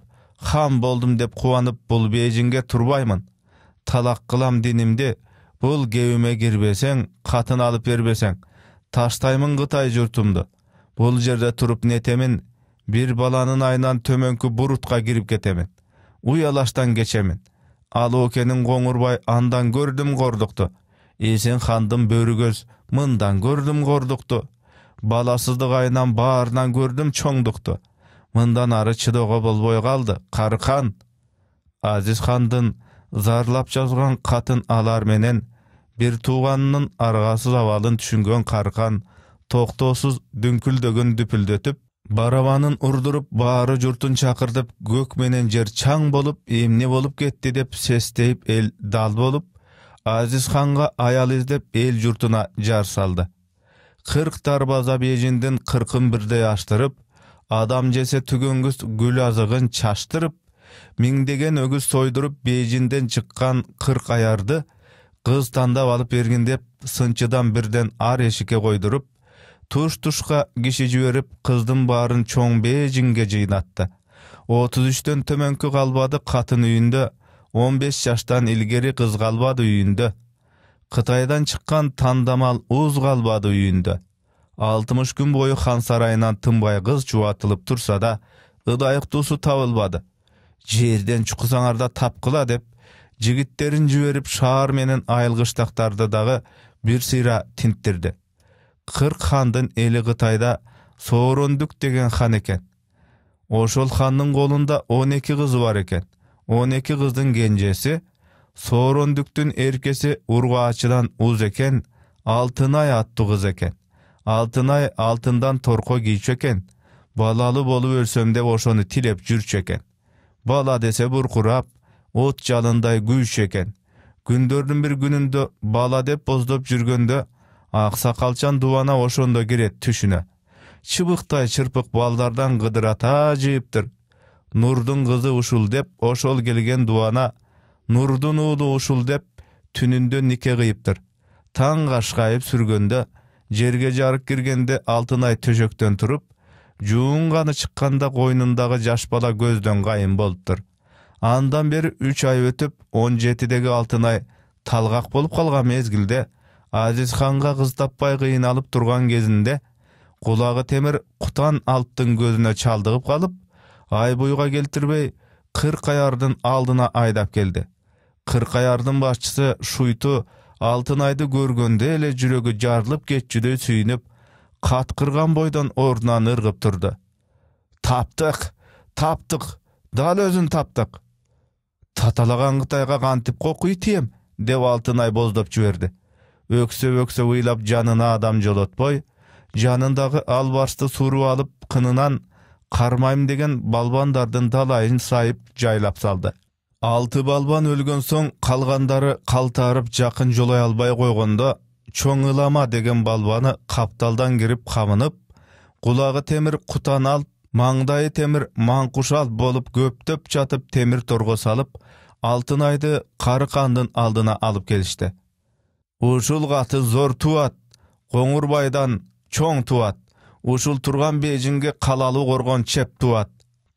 хан болдым деп қуанып бұл бейжіңге турбаймын. талақ қылам динімде бұл кеуіме кірбесең қатын алып бербесең таштаймын қытай жұртымды бұл жерде тұрып нетемін бір баланың айынан төменгі бурутқа кіріп кетемін ұялаштан кечемін ал окенің қоңырбай андан көрдім қордықты есен хандым бөрігөз мындан көрдім қордықты баласыздық айынан баарынан көрдім чоңдықты мындан ары чыдоого болбой қалды қарыхан азиз хандын зарлап жазған қатын алар менен бир тууганынын аргасыз абалын түшүнгөн каркан токтоосуз дүңкүлдөгөн дүпүлдөтүп барабанын урдуруп баары журтун чакыртып көк менен жер чаң болуп эмне болуп кетти деп сестейип эл дал болуп азиз ханга аял издеп эл журтуна жар салды кырк дарбаза бежиндин кыркын бирдей аштырып адам жесе түгөнгүс гүл азыгын чачтырып миңдеген өгүз сойдуруп бежинден чыккан кырк аярды кыз тандап алып берген деп сынчыдан бирден ар эшикке койдуруп туш тушка киши жиберип кыздын баарын чоң бээжинге жыйнатты отуз үчтөн төмөнкү калбады катын үйүндө он беш жаштан илгери кыз калбады үйүндө кытайдан чыккан тандамал уз калбады үйүндө алтымыш күн бою хан сарайынан тынбай кыз жубатылып турса да ыдайыктуусу табылбады жерден да тапкыла деп жигиттерин жиберип шаар менен айылгычтактарды дагы бир сыйра тинттирди кырк хандын эли кытайда сооронбүк деген хан екен, ошол хандын колунда он эки кызы бар экен он эки кыздын кенжеси сооронбүктүн эркеси ургаачыдан уз экен алтынай аттуу кыз экен алтынай алтындан торко кийчү экен балалы болуп өлсөм деп ошону тилеп жүрчү экен бала десе буркурап от жалындай күйші екен күндөрдүн бир күнүндө бала деп боздоп жүргөндө аксакалчан дуана ошондо кирет түшүнө Чыбықтай чырпык балдардан кыдырата жыйыптыр нурдун кызы ушул деп ошол келген дуана, нурдун уулу ушул деп түнүндө нике кыйыптыр таң кашкайып сүргөндө жерге жарық киргенде алтынай төшөктөн туруп жуунганы чыкканда койнундагы жаш бала көздөн кайым болуптур андан бери үч ай өтүп он жетидеги алтынай талгак болуп калган мезгилде ханга кыз таппай кыйналып турган кезинде кулагы темир кутан алттын көзүнө чалдыгып калып айбуйга келтирбей аярдың алдына айдап келди кыркаярдын башчысы шуйту алтынайды көргөндө эле жүрөгү жарылып кетчүдөй сүйүнүп каткырган бойдон ордунан ыргып турду таптык таптык дал өзүн таптык таталаган кытайга кантип кокуй тием деп алтынай боздоп жиберди өксөп өксөп ыйлап жанына адам жолотпой жанындагы албарсты сууруп алып қынынан кармайм деген балбандардын талайын сайып жайлап салды алты балбан өлгөн соң қалғандары қалтарып жақын жолой албай койгондо чоң ылама деген балбаны қапталдан кирип қамынып, кулагы темір кутаны алып маңдайы темир маңкушал болуп көптөп жатып темир торго салып алтынайды кары кандын алдына алып келишти ушул каты зор туат коңурбайдан чоң туат ушул турган бээжинге калалуу коргон чеп тубат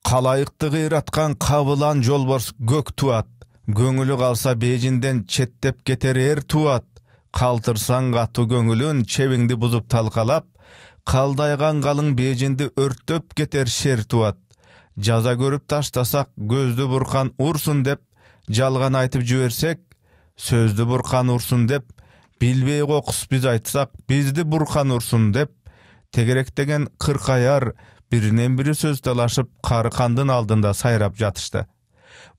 калайыкты кыйраткан кабылан жолборс көк туат көңүлү калса бээжинден четтеп кетер эр тубат калтырсаң катуу көңүлүн чебиңди бузуп талкалап қалдайған қалың беженді өрттөп кетер шер туат жаза көріп таштасақ көзді бұрқан ұрсын деп жалған айтып жүверсек, сөзді бұрқан ұрсын деп Білбей қоқыс біз айтсақ бізді бұрқан ұрсын деп тегеректеген қырқайар, бірінен бірі сөз талашып Қарықандың алдында сайрап жатышты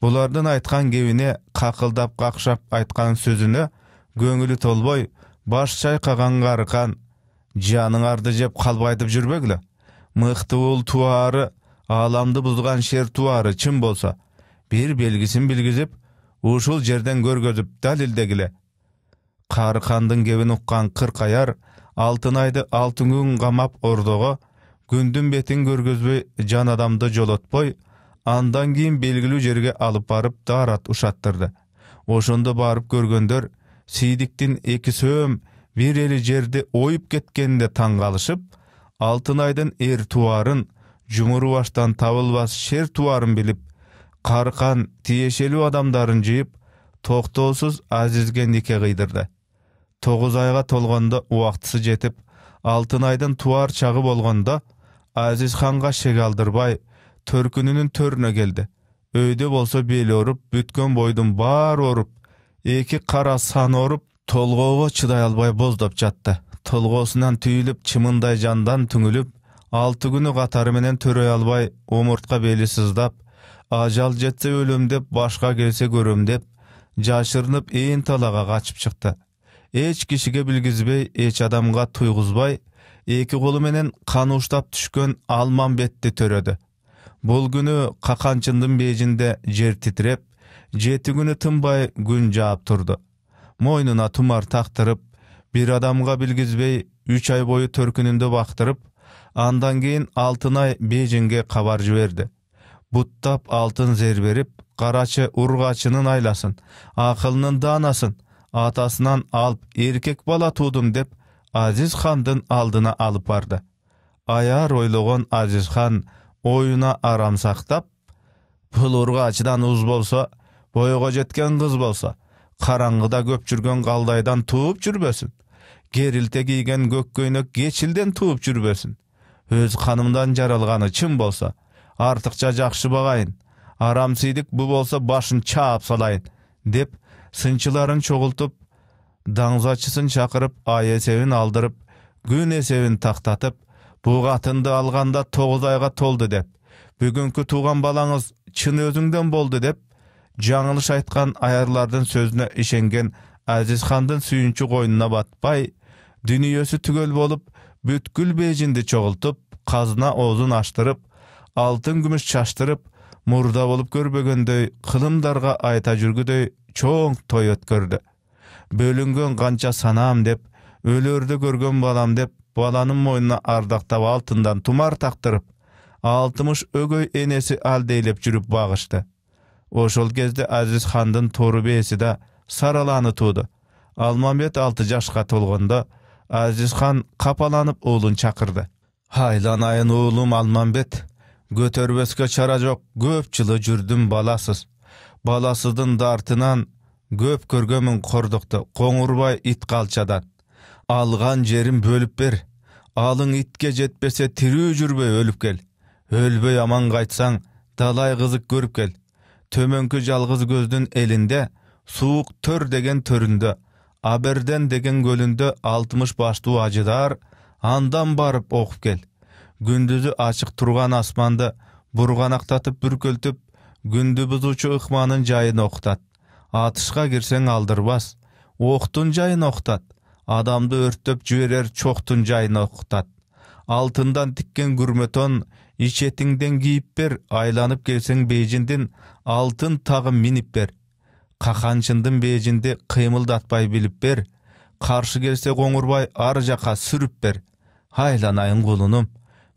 бұлардың айтқан кевіне қақылдап қақшап айтқан сөзіні көңілі толбой баш шайқаған қарықан жаныңарды жеп қалбайтып жүрбегілі мықты ол туары аламды бұзған шер туары чын болса бір белгісін білгізіп ушул жерден көргөзүп далилдегиле Қарқандың кебін ұққан қырқаяр алтынайды алтын күн ғамап ордоға күндүн бетін көргөзбөй жан адамды жолотпой андан кейін белгилүү жерге алып барып дарат ушаттырды ошондо барып көргөндөр сийдиктин эки сөөм бир эле жерде оюп кеткенде таң калышып алтынайдын эр тубарын баштан табылбас шер туарын билип каркан тиешелүү адамдарын жыйып токтоосуз азизге нике кыйдырды тогуз айга толгондо убактысы жетип алтынайдын туар чагы болгондо азиз ханга шек алдырбай төркүнүнүн төрүнө келди өйдө болсо бели ооруп бүткөн бойдун баары ооруп эки кара сан ооруп толгообу чыдай албай боздоп жатты толгоосунан түйіліп, чымындай жандан түңіліп, алты күнү катары менен төрөй албай омуртка бели сыздап ажал жетсе өлөм деп башка келсе көрөм деп жашырынып ээн талаға качып чыкты эч кишиге билгизбей эч адамга туйгузбай эки колу менен каны уштап түшкөн алмамбетти төрөдү бул күнү каканчындын бээжинде жер титиреп жети күнү тынбай күн жаап турду мойнуна тумар тактырып бир адамға білгізбей, үч ай бою төркүнүндө бактырып андан кийин алтын ай бээжинге кабар жиберди буттап алтын зер берип карачы ургачынын айласын акылынын даанасын атасынан алып эркек бала туудум деп азиз хандын алдына алып барды аяр ойлогон азиз хан оюна арам сактап бул ургаачыдан уз болсо бойго жеткен кыз болсо караңгыда көп жүрген қалдайдан тууп жүрбөсүн керилте кийген көк көйнөк кечилден тууп жүрбөсүн өз канымдан жаралганы чын болсо артыкча жакшы багайын сийдик бу болса башын чаап салайын деп сынчыларын чогултуп даңзачысын чакырып ай эсебин алдырып күн эсебин тактатып бул катынды алганда тогуз айга толду деп бүгүнкү тууган балаңыз чын өзүңдөн болду деп жаңылыш айтқан аярлардың сөзіне ішенген хандың сүйінші қойнына батпай дүниесі түгел болып бүткіл бейжінді чоғылтып, қазына оозун аштырып алтын күмүш шаштырып, мұрда болып көрбегендей, қылымдарға айта жүргідей, чоң той өткірді. Бөлінген қанча санам деп өлөрдү көрген балам деп баланың мойнына ардақтап алтындан тумар тактырып алтымыш өгөй энеси алдейлеп жүріп бағышты ошол кезде азиз хандын бээси да сараланы тууду алмамбет алты жашка толгондо азиз хан капаланып уулун чакырды айланайын уулум алмамбет көтөрбөскө чара жок көп жылы жүрдүм баласыз баласыздын дартынан көп көргөмүн кордукту коңурбай ит калчадан алган жерин бөлүп бер алың итке жетпесе тирүү жүрбөй өлүп кел өлбөй аман кайтсаң далай кызык көрүп кел төмөнкү жалгыз көздүн элинде суук төр деген төрүндө аберден деген көлүндө алтымыш баштуу ажыдар андан барып оқып кел күндүзү ачык турган асманды бурганактатып бүркөлтүп күндү бузуучу ыкманын жайын окутат атышка кирсең алдырбас октун жайын окутат адамды өрттөп жиберер чоктун жайын окутат алтындан тиккен тон ичетиңден кийип бер айланып келсең бээжиндин алтын тагы минип бер каканчындын бээжинди кыймылдатпай билип бер каршы келсе коңурбай ар жака сүрүп бер айланайын кулунум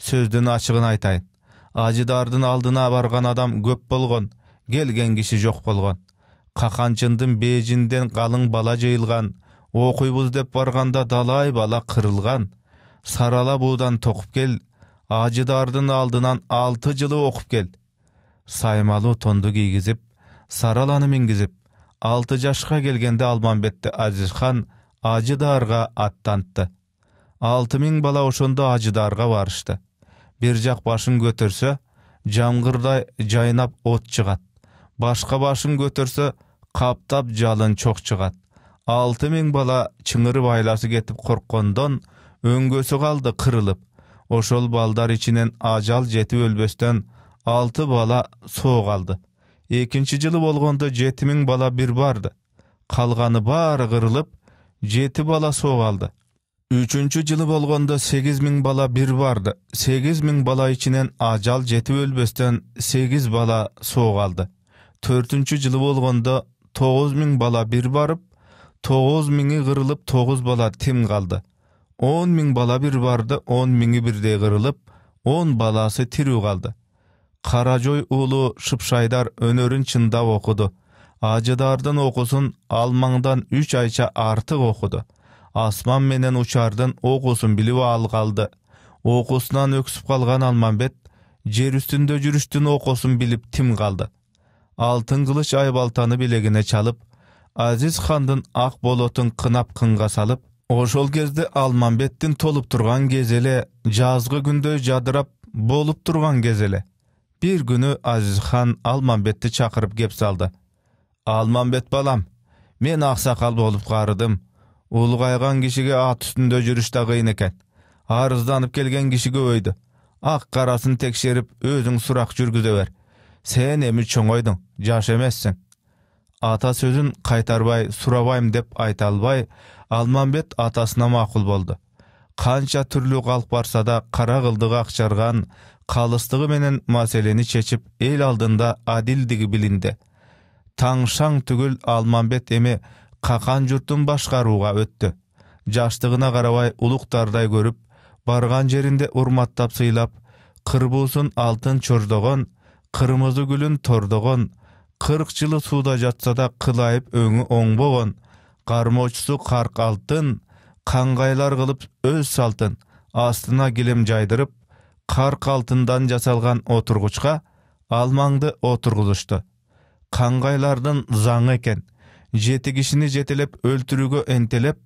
сөздүн ачыгын айтайын ажыдардын алдына барган адам көп болгон келген киши жок болгон каканчындын бээжинден қалың бала жыйылган окуйбуз деп барганда далай бала кырылган сарала буудан токуп кел ажыдардын алдынан алты жылы оқып кел саймалуу тонду кийгизип сараланы аланы мингизип алты жашка келгенде алмамбетти азизхан ажыдарға аттантты алты миң бала ошондо ажыдарға барышты бир жак башын көтөрсө жамгырдай жайнап от чыгат башка башын көтөрсө каптап жалын чок чыгат алты миң бала чыңырып айласы кетип корккондон өңгөсү калды кырылып Ошол балдар içinen ажал jeti ölbösten 6 бала soğaldı. Ekinci жылы болгондо 7000 бала бир барды. Калганы баары кырылып, 7 бала соғалды. Үчүнчү жылы болгондо 8000 бала бир барды. 8000 бала ичинен ажал жети өлбөстөн 8 бала соғалды. 4-чү жылы болгондо 9000 бала бир барып, 9000и кырылып 9 бала тим қалды он миң бала бир барды он миңи бирдей кырылып он баласы тирүү калды каражой уулу шыпшайдар өнөрүн чындап окуду ажыдардын окуусун алмаңдан үч айча артык окуду асман менен учардын окуусун билип алгалды окуусунан өксүп калган алмамбет жер үстүндө жүрүштүн окуусун билип тим калды алтын кылыч айбалтаны билегине чалып азиз хандын ак болотун кынап кынга салып ошол кезде Алманбеттин толуп турган кезеле, эле жазгы күндө жадырап болуп турган кезеле. эле бир күнү азизхан Алманбетти чакырып кеп салды алмамбет балам мен аксакал болуп карыдым улгайган кишиге ат үстүндө жүрүш да кыйын экен арызданып келген киши көбөйдү ак карасын текшерип өзүң сурак жүргүзө бер сен эми чоңойдуң жаш эмессиң ата сөзүн кайтарбай сурабайм деп айта албай Алманбет атасына мақұл болды қанша түрлі қалып барса да қара қылдығы ақшарған қалыстығы менен мәселені шешіп ел алдында адилдігі білінді таңшаң түгіл алмамбет еме қақан жұртын башқаруға өтті жаштығына қарабай ұлықтардай көріп барған жерінде ұрматтап сыйлап қырбусын алтын чордоған қырмызы гүлін тордоған қырық жылы суда жатса да қылайып өңі оңбоған кармоочусу қарқалтын, алтын, қанғайлар қылып өз салтын, астына килем жайдырып, карк алтындан жасалған отырғышқа алмаңды отургузушту Қанғайлардың заңы екен, жети кишини жетелеп өлтіруге энтелеп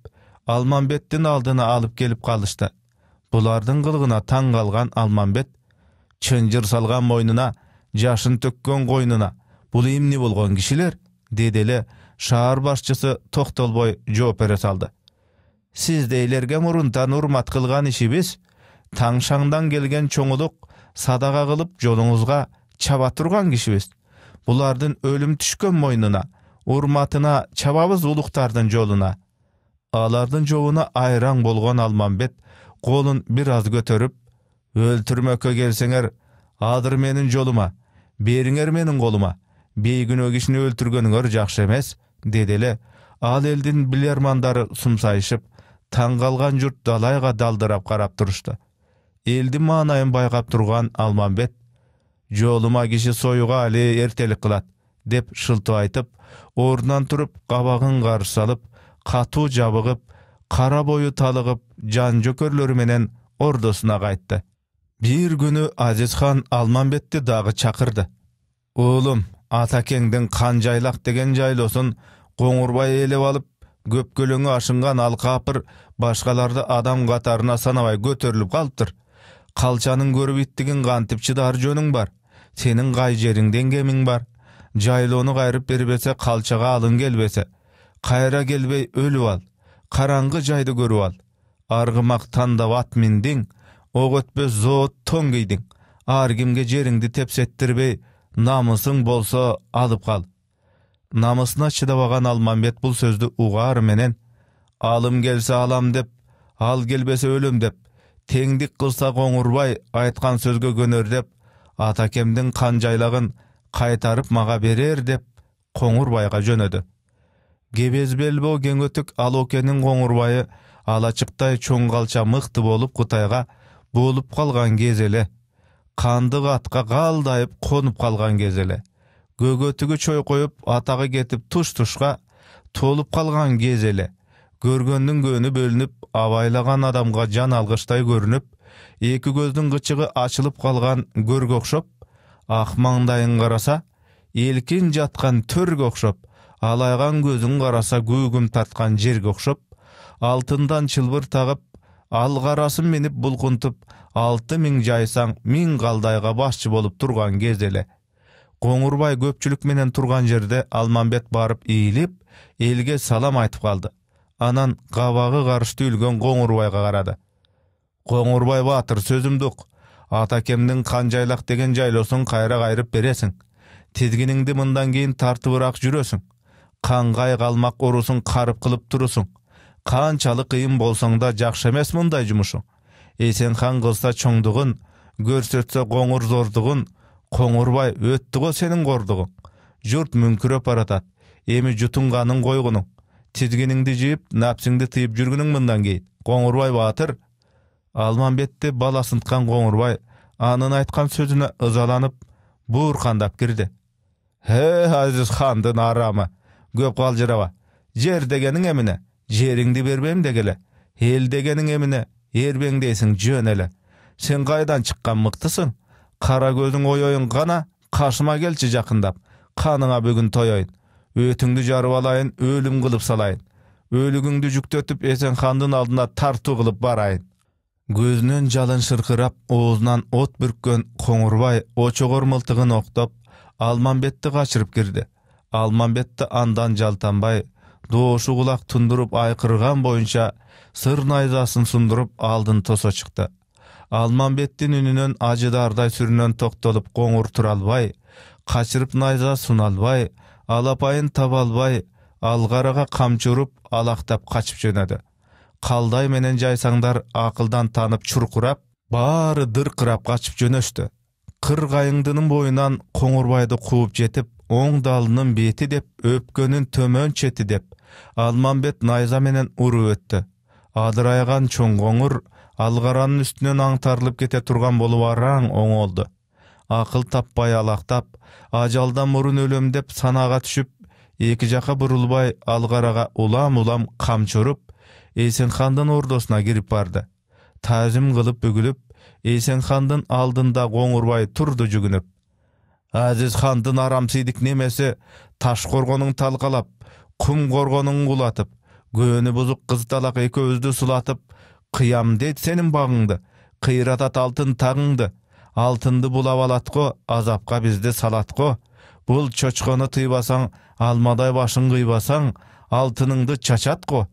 алманбеттің алдына алып келіп қалышты. Бұлардың қылғына таң қалған алмамбет. чынжыр салған мойнына, жашын төккен қойнына, бұл болгон болған деди деделі, шаар башчысы токтолбой жооп бере салды сиздейлерге мурунтан урмат кылган ишибиз таң шаңдан келген чоңулук садака кылып жолуңузга чаба турган кишибиз булардын өлүм түшкөн мойнуна урматына чабабыз улуктардын жолуна алардын жообуна айраң болгон алмамбет колун бир аз көтөрүп өлтүрмөккө келсеңер адыр менин жолума бериңер менин колума бейкүнөө кишини өлтүргөнүңөр жакшы эмес деди эле ал элдин билермандары сумсайышып таң калган жұрт далайга далдырап карап турушту элдин маанайын байкап турган алмамбет жолума киши союуга али эртелик кылат деп шылтып айтып ордунан туруп қабағын каршы салып катуу жабыгып кара бою талыгып жан жөкөрлөрү менен ордосуна кайтты бир күнү хан алмамбетти дагы чакырды уулум атакеңдин кан жайлак деген жайлоосун коңурбай ээлеп алып көпкөлөңө ашынган ал башкаларды адам катарына санабай көтөрүлүп калыптыр калчанын көрүп иттигин кантип чыдар жөнүң бар сенин кай жериңден кемиң бар жайлоону кайрып бербесе калчага алың келбесе кайра келбей өлүп ал караңгы жайды көрүп ал аргымак тандап ат миндиң ок өтпөс зоот тоң кийдиң ар кимге жериңди тепсеттирбей намысың болсо алып қал. намысына чыдабаган алмамбет бұл сөзді угаар менен алым келсе алам деп ал келбесе өлім деп теңдик кылса коңурбай айткан сөзгө көнөр деп атакемдин кан жайлагын кайтарып мага берер деп коңурбайга жөнөдү кебез белбоо өтүк алокенин коңурбайы алачыктай чоң калча мыкты болуп кытайга болып калган кез эле қандық атқа қалдайып қонып қалған кез эле көгөтүгү чойкоюп атагы кетип туш тушка толуп калган кез эле көргөндүн көөнү бөлүнүп абайлаган адамга жан алгычтай көрүнүп эки көздүн кычыгы ачылып калган көргө окшоп ак маңдайын караса элкин жаткан төргө окшоп алайган көзүн караса күүгүм тарткан жерге окшоп алтындан чылбыр тагып карасын минип булкунтуп алты миң жайсаң миң калдайга башчы болуп турган кезде эле коңурбай көпчүлүк менен турган жерде алмамбет барып ийилип элге салам айтып калды анан кабагы карышты үлгөн коңурбайга карады коңурбай баатыр сөзүмдү ук атакемдин канжайлак деген жайлоосун кайра кайрып бересиң тизгиниңди мындан кийин тартыбыраак жүрөсүң кангай калмак орусун карып кылып турусуң канчалык кыйын болсоң да жакшы эмес мындай жумушуң хан қылса чоңдығын көрсөтсө қоңыр зордығын қоңырбай өтті ғой сенің қордығың жұрт мүңкіреп баратат эми жұтынғаның қойғының тизгиниңди жиып нәпсіңді тыйып жүргінің мындан кейін қоңырбай батыр Алманбетте баласынтқан қоңырбай анын айтқан сөзіне ызаланып буырқандап кірді хе азиз хандын арамы көп калжыраба жер дегенің еміне жеріңді бербейм дегеле ел дегенің еміне ербеңдейсің жөн әлі сен қайдан шыққан мықтысың ой ойын ғана қашыма келші жақындап қаныңа бүгін айын. өтіңді жарып алайын өлім қылып салайын өлігіңді жүктетіп есенхандың алдына тарту қылып барайын көзінен жалын шырқырап оғызнан от бүріккен қоңырбай очоғор мылтығын оқтап алманбетті қашырып кірді алманбетті андан жалтанбай доошу кулак тундуруп айкырган боюнча сыр найзасын сундуруп алдын тосо чыкты алмамбеттин үнүнөн ажыдардай сүрүнөн токтолуп коңур тура албай качырып найза суна албай алапайын таба албай алгарага камчы уруп алактап качып жөнөдү калдай менен жайсаңдар акылдан танып чуркурап баары дыркырап качып жөнөштү кыр кайыңдынын боюнан коңурбайды кууп жетип оң далынын бети деп өпкөнүн төмөн чети деп Алманбет найза менен уруп өттү адырайган чоң коңур алгаранын үстүнөн аңтарылып кете турган болуп араң оңолду акыл таппай алактап ажалдан мурун өлөм деп санага түшүп эки жака бурулбай алгарага улам улам камчы уруп эсенхандын ордосуна кирип барды таазим кылып бүгүлүп эсенхандын алдында коңурбай турду жүгүнүп хандын арамсидік немесе, таш қорғоның талқалап құм қорғоның құлатып көні бұзық қыз талақ өзді сұлатып қиям дейт сенің бағыңды қиратат алтын тағыңды алтынды бұлап алатқо азапқа бізді салатқо бұл чочқоны тыйбасаң алмадай башың қыйбасаң алтыныңды чачатқо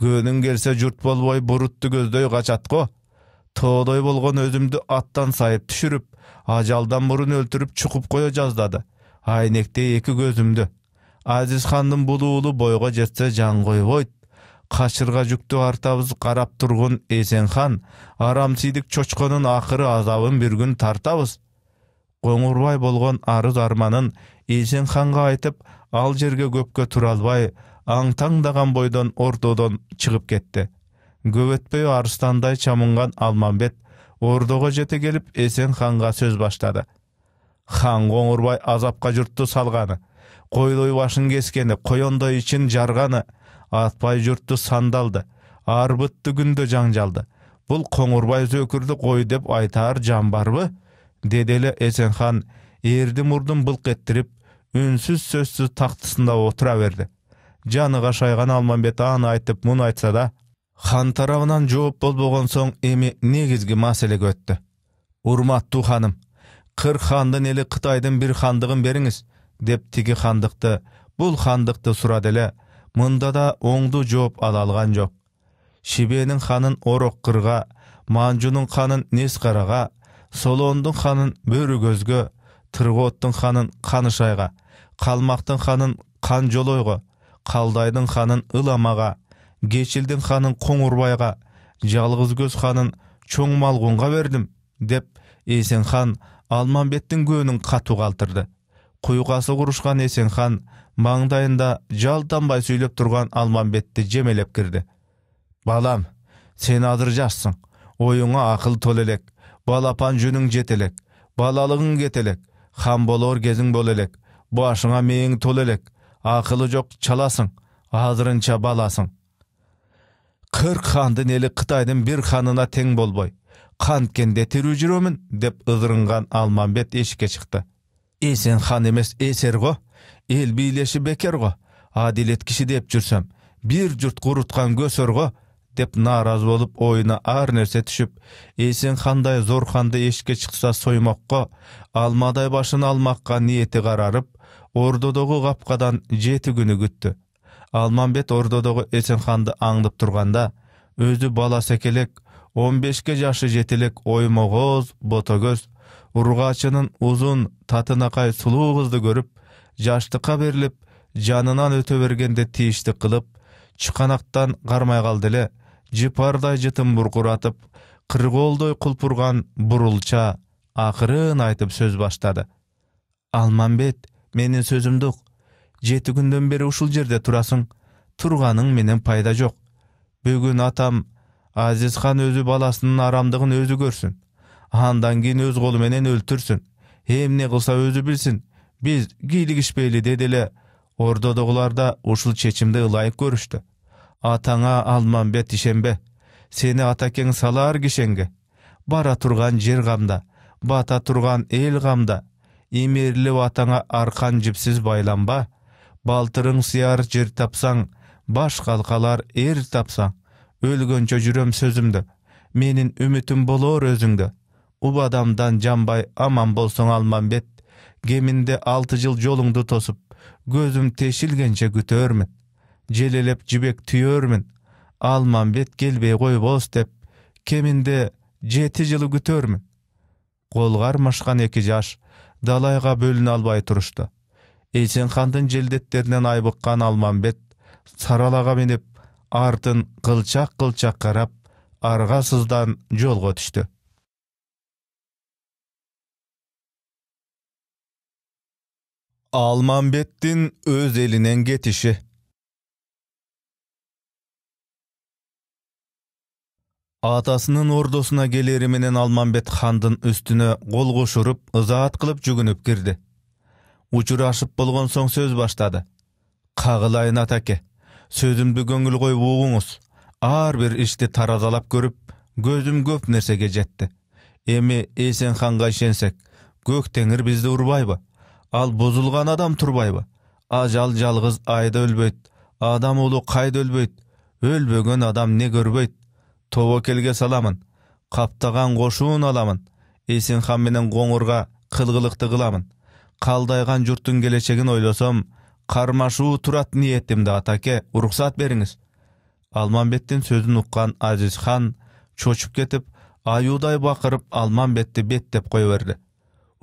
көнің келсе жұрт болбой бурутты көздөй қачатқо тоодой болгон өзүмдү аттан сайып түшүрүп ажалдан мурун өлтүрүп чукуп кое жаздады айнектей эки көзүмдү азиз хандын бул уулу бойго жетсе жан койбойт качырга жүктү артабыз карап тургун эсен хан арамсийдик чочконун акыры азабын бир күн тартабыз коңурбай болгон арыз арманын эсен ханга айтып ал жерге көпкө тура албай аң таңдаган бойдон ордодон чыгып кетти көп өтпөй арыстандай чамынган алмамбет ордого жете келип эсен ханга сөз баштады хан коңурбай азапка журтту салғаны, койлой башын кескени коендой ичин жарганы атпай журтту сандалды арбытты күндө жаңжалды Бұл коңурбай зөөкүрдү қой деп айтаар жан барбы деди эле эсен хан эрди мурдун былк эттирип үнсүз сөзсүз тактысында отура берди жаны кашайган алмамбет аны айтып муну айтса да хан тарабынан жооп болбогон соң эми негизги маселеге өттү урматтуу ханым кырк хандын эли кытайдын бир хандыгын бериңиз деп тиги хандыкты бул хандыкты сурады эле мында да оңдуу жооп ала алган жок шибенин ханын орок кырга манжунун ханын нес карага ханын бөрүкөзгө тыргооттун ханын канышайга калмактын ханын канжолойго калдайдын ханын ыламага кечилдин ханын коңурбайга жалгыз көз ханын чоң малгунга бердим деп эсен хан алмамбеттин көөнүн катуу калтырды куйкасы курушкан эсен хан маңдайында жалтанбай сүйлөп турган алмамбетти жемелеп кирди балам сен азыр жашсың оюңа акыл толо элек балапан жүнүң жете элек балалыгың кете элек хан болор кезиң боло элек башыңа мээң толо элек акылы жок чаласың азырынча баласың кырк хандын эли кытайдын бир ханына тең болбой канткенде тирүү жүрөмүн деп ызырынған алмамбет ешке чыкты эсен хан эмес эсер го эл бийлеши бекер го адилет киши деп жүрсөм бир жұрт куруткан көсөр го деп нааразы болып ойына ар нәрсе түшіп есен хандай зор ханды ешке шықса ғо, алмадай башын алмаққа ниеті қарарып ордодогу капкадан жеті күні күттү Алманбет ордодогу эсенханды аңдып турганда өзү бала секелек он бешке жашы жетелек оймогоз ботогөз ургаачынын узун татынакай сулуу кызды көрүп жаштыкка берилип жанынан өтө бергенде тийиштик кылып чыканактан кармай калды эле жыпардай жытын буркуратып кыргоолдой кулпурган бурулча акырын айтып сөз баштады Алманбет менин сөзүмдү ук жети күндөн бери ушул жерде турасың турганың менен пайда жок бүгүн атам хан өзү баласынын арамдыгын өзү көрсүн андан кийин өз колу менен өлтүрсүн эмне кылса өзү билсин биз кийлигишпейли деди эле ордодогулар да ушул чечимди ылайык көрүштү атаңа алмамбет ишенбе сени атакең салар кишенге бара турган жер камда бата турган эл камда имерилип атаңа аркан жипсиз байланба балтырың сияр жер тапсаң баш қалқалар ер тапсаң өлгөнчө жүрөм сөзүмдө менин үмүтүм болор өзүңдө адамдан жанбай аман болсоң алмамбет кеминде алты жыл жолуңду тосуп көзүм тешилгенче күтөрмүн желелеп жибек түйөрмүн алмамбет келбей койбос деп кеминде жети жыл күтөрмүн колгармашкан эки жаш далайга бөлүнө албай турушту хандын желдеттеринен айбыккан алманбет саралага минип артын қылчақ кылчак карап арга сыздан жолго түштү алмамбеттин өз элинен кетиши атасынын ордосына келери Алманбет алмамбет хандын үстүнө кол кошуруп ызаат кылып жүгүнүп кирди учурашып болгон соң сөз баштады кагылайын атаке сөзүмдү көңүл коюп угуңуз ар бир ишти таразалап көрүп көзүм көп нерсеге жетти эми эсен ханга ишенсек көк теңир бизди урбайбы ал бузулган адам турбайбы ажал жалгыз айда өлбөйт адам уулу кайда өлбөйт өлбөгөн адам не көрбөйт тобокелге саламын каптаган кошуун аламын эсен хан менен коңурга кылгылыкты кыламын калдайган журттун келечегин ойлосом кармашуу турат ниетимде атаке уруксат бериңиз алмамбеттин сөзүн уккан хан чочуп кетип аюудай бакырып алмамбетти беттеп кое берди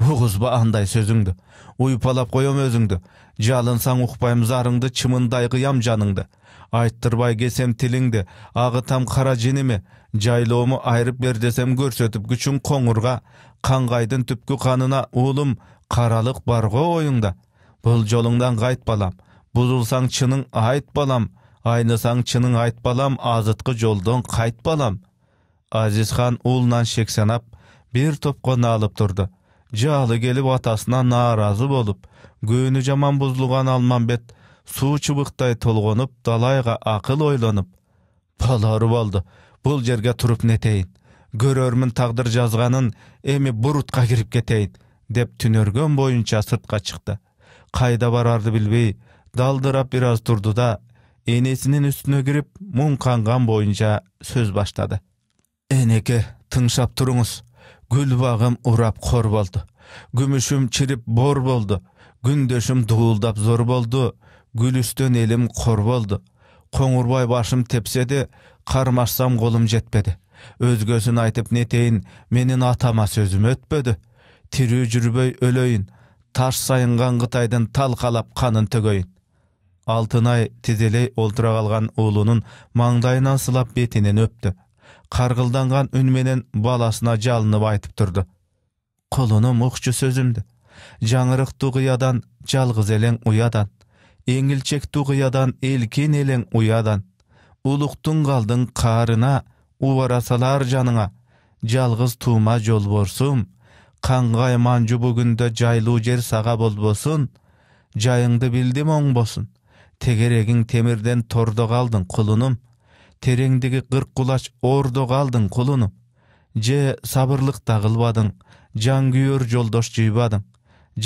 угузба андай сөзүңдү уйпалап коем өзүңдү жалынсаң укпайм зарыңды чымындай кыям жаныңды айттырбай кесем тилиңди агытам кара жиними жайлоомо айрып бер десем көрсөтүп күчүң коңурга каңгайдын түпкү канына уулум қаралық бар ойында. ойыңда бұл жолыңдан қайт балам бұзылсаң чының айт балам айнысаң чының айт балам азытқы жолдан қайт балам азизхан ұлнан шексенап, бір топқа алып тұрды жалы келіп атасына наразы болып көні жаман бұзылған алманбет су чыбықтай толғонып далайға ақыл ойланып Балары болды, бұл жерге тұрып нетейін Гөрөрмін тағдыр жазғанын эми бурутка кирип кетейін деп түнөргөн боюнча сыртка чыкты кайда барарды билбей далдырап бир аз турду да энесинин үстүнө кирип муңканган боюнча сөз баштады энеке тыңшап тұрыңыз, гүл бағым урап қор болды. күмүшүм чирип бор болды, күндөшүм дуулдап зор болду гүлүстөн элим қор болды. коңурбай башым тепседи кармашсам колум жетпеди өзгөсүн айтып нетейин менин атама сөзүм өтпөдү тирүү жүрбөй өлөйүн таш сайынган кытайдын талкалап канын төгөйүн алтынай тизелей олтура калган уулунун маңдайынан сылап бетинен өптү каргылданган үн менен баласына жалынып айтып турду кулунум укчу сөзүмдү жаңырык кыядан жалгыз элең уядан эңилчек кыядан элкен элең уядан улуктун калдың каарына салар жаныңа жалгыз туума жолборсум Қаңғай манжу бүгінді жайлуу жер саға болбосын, жайыңды билдим оң босын. Тегерегің темірден торды қалдың құлыным, тереңдігі қырқ құлаш орды қалдың құлыным. Же сабырлық тағылбадың, жан жолдош жыйбадың.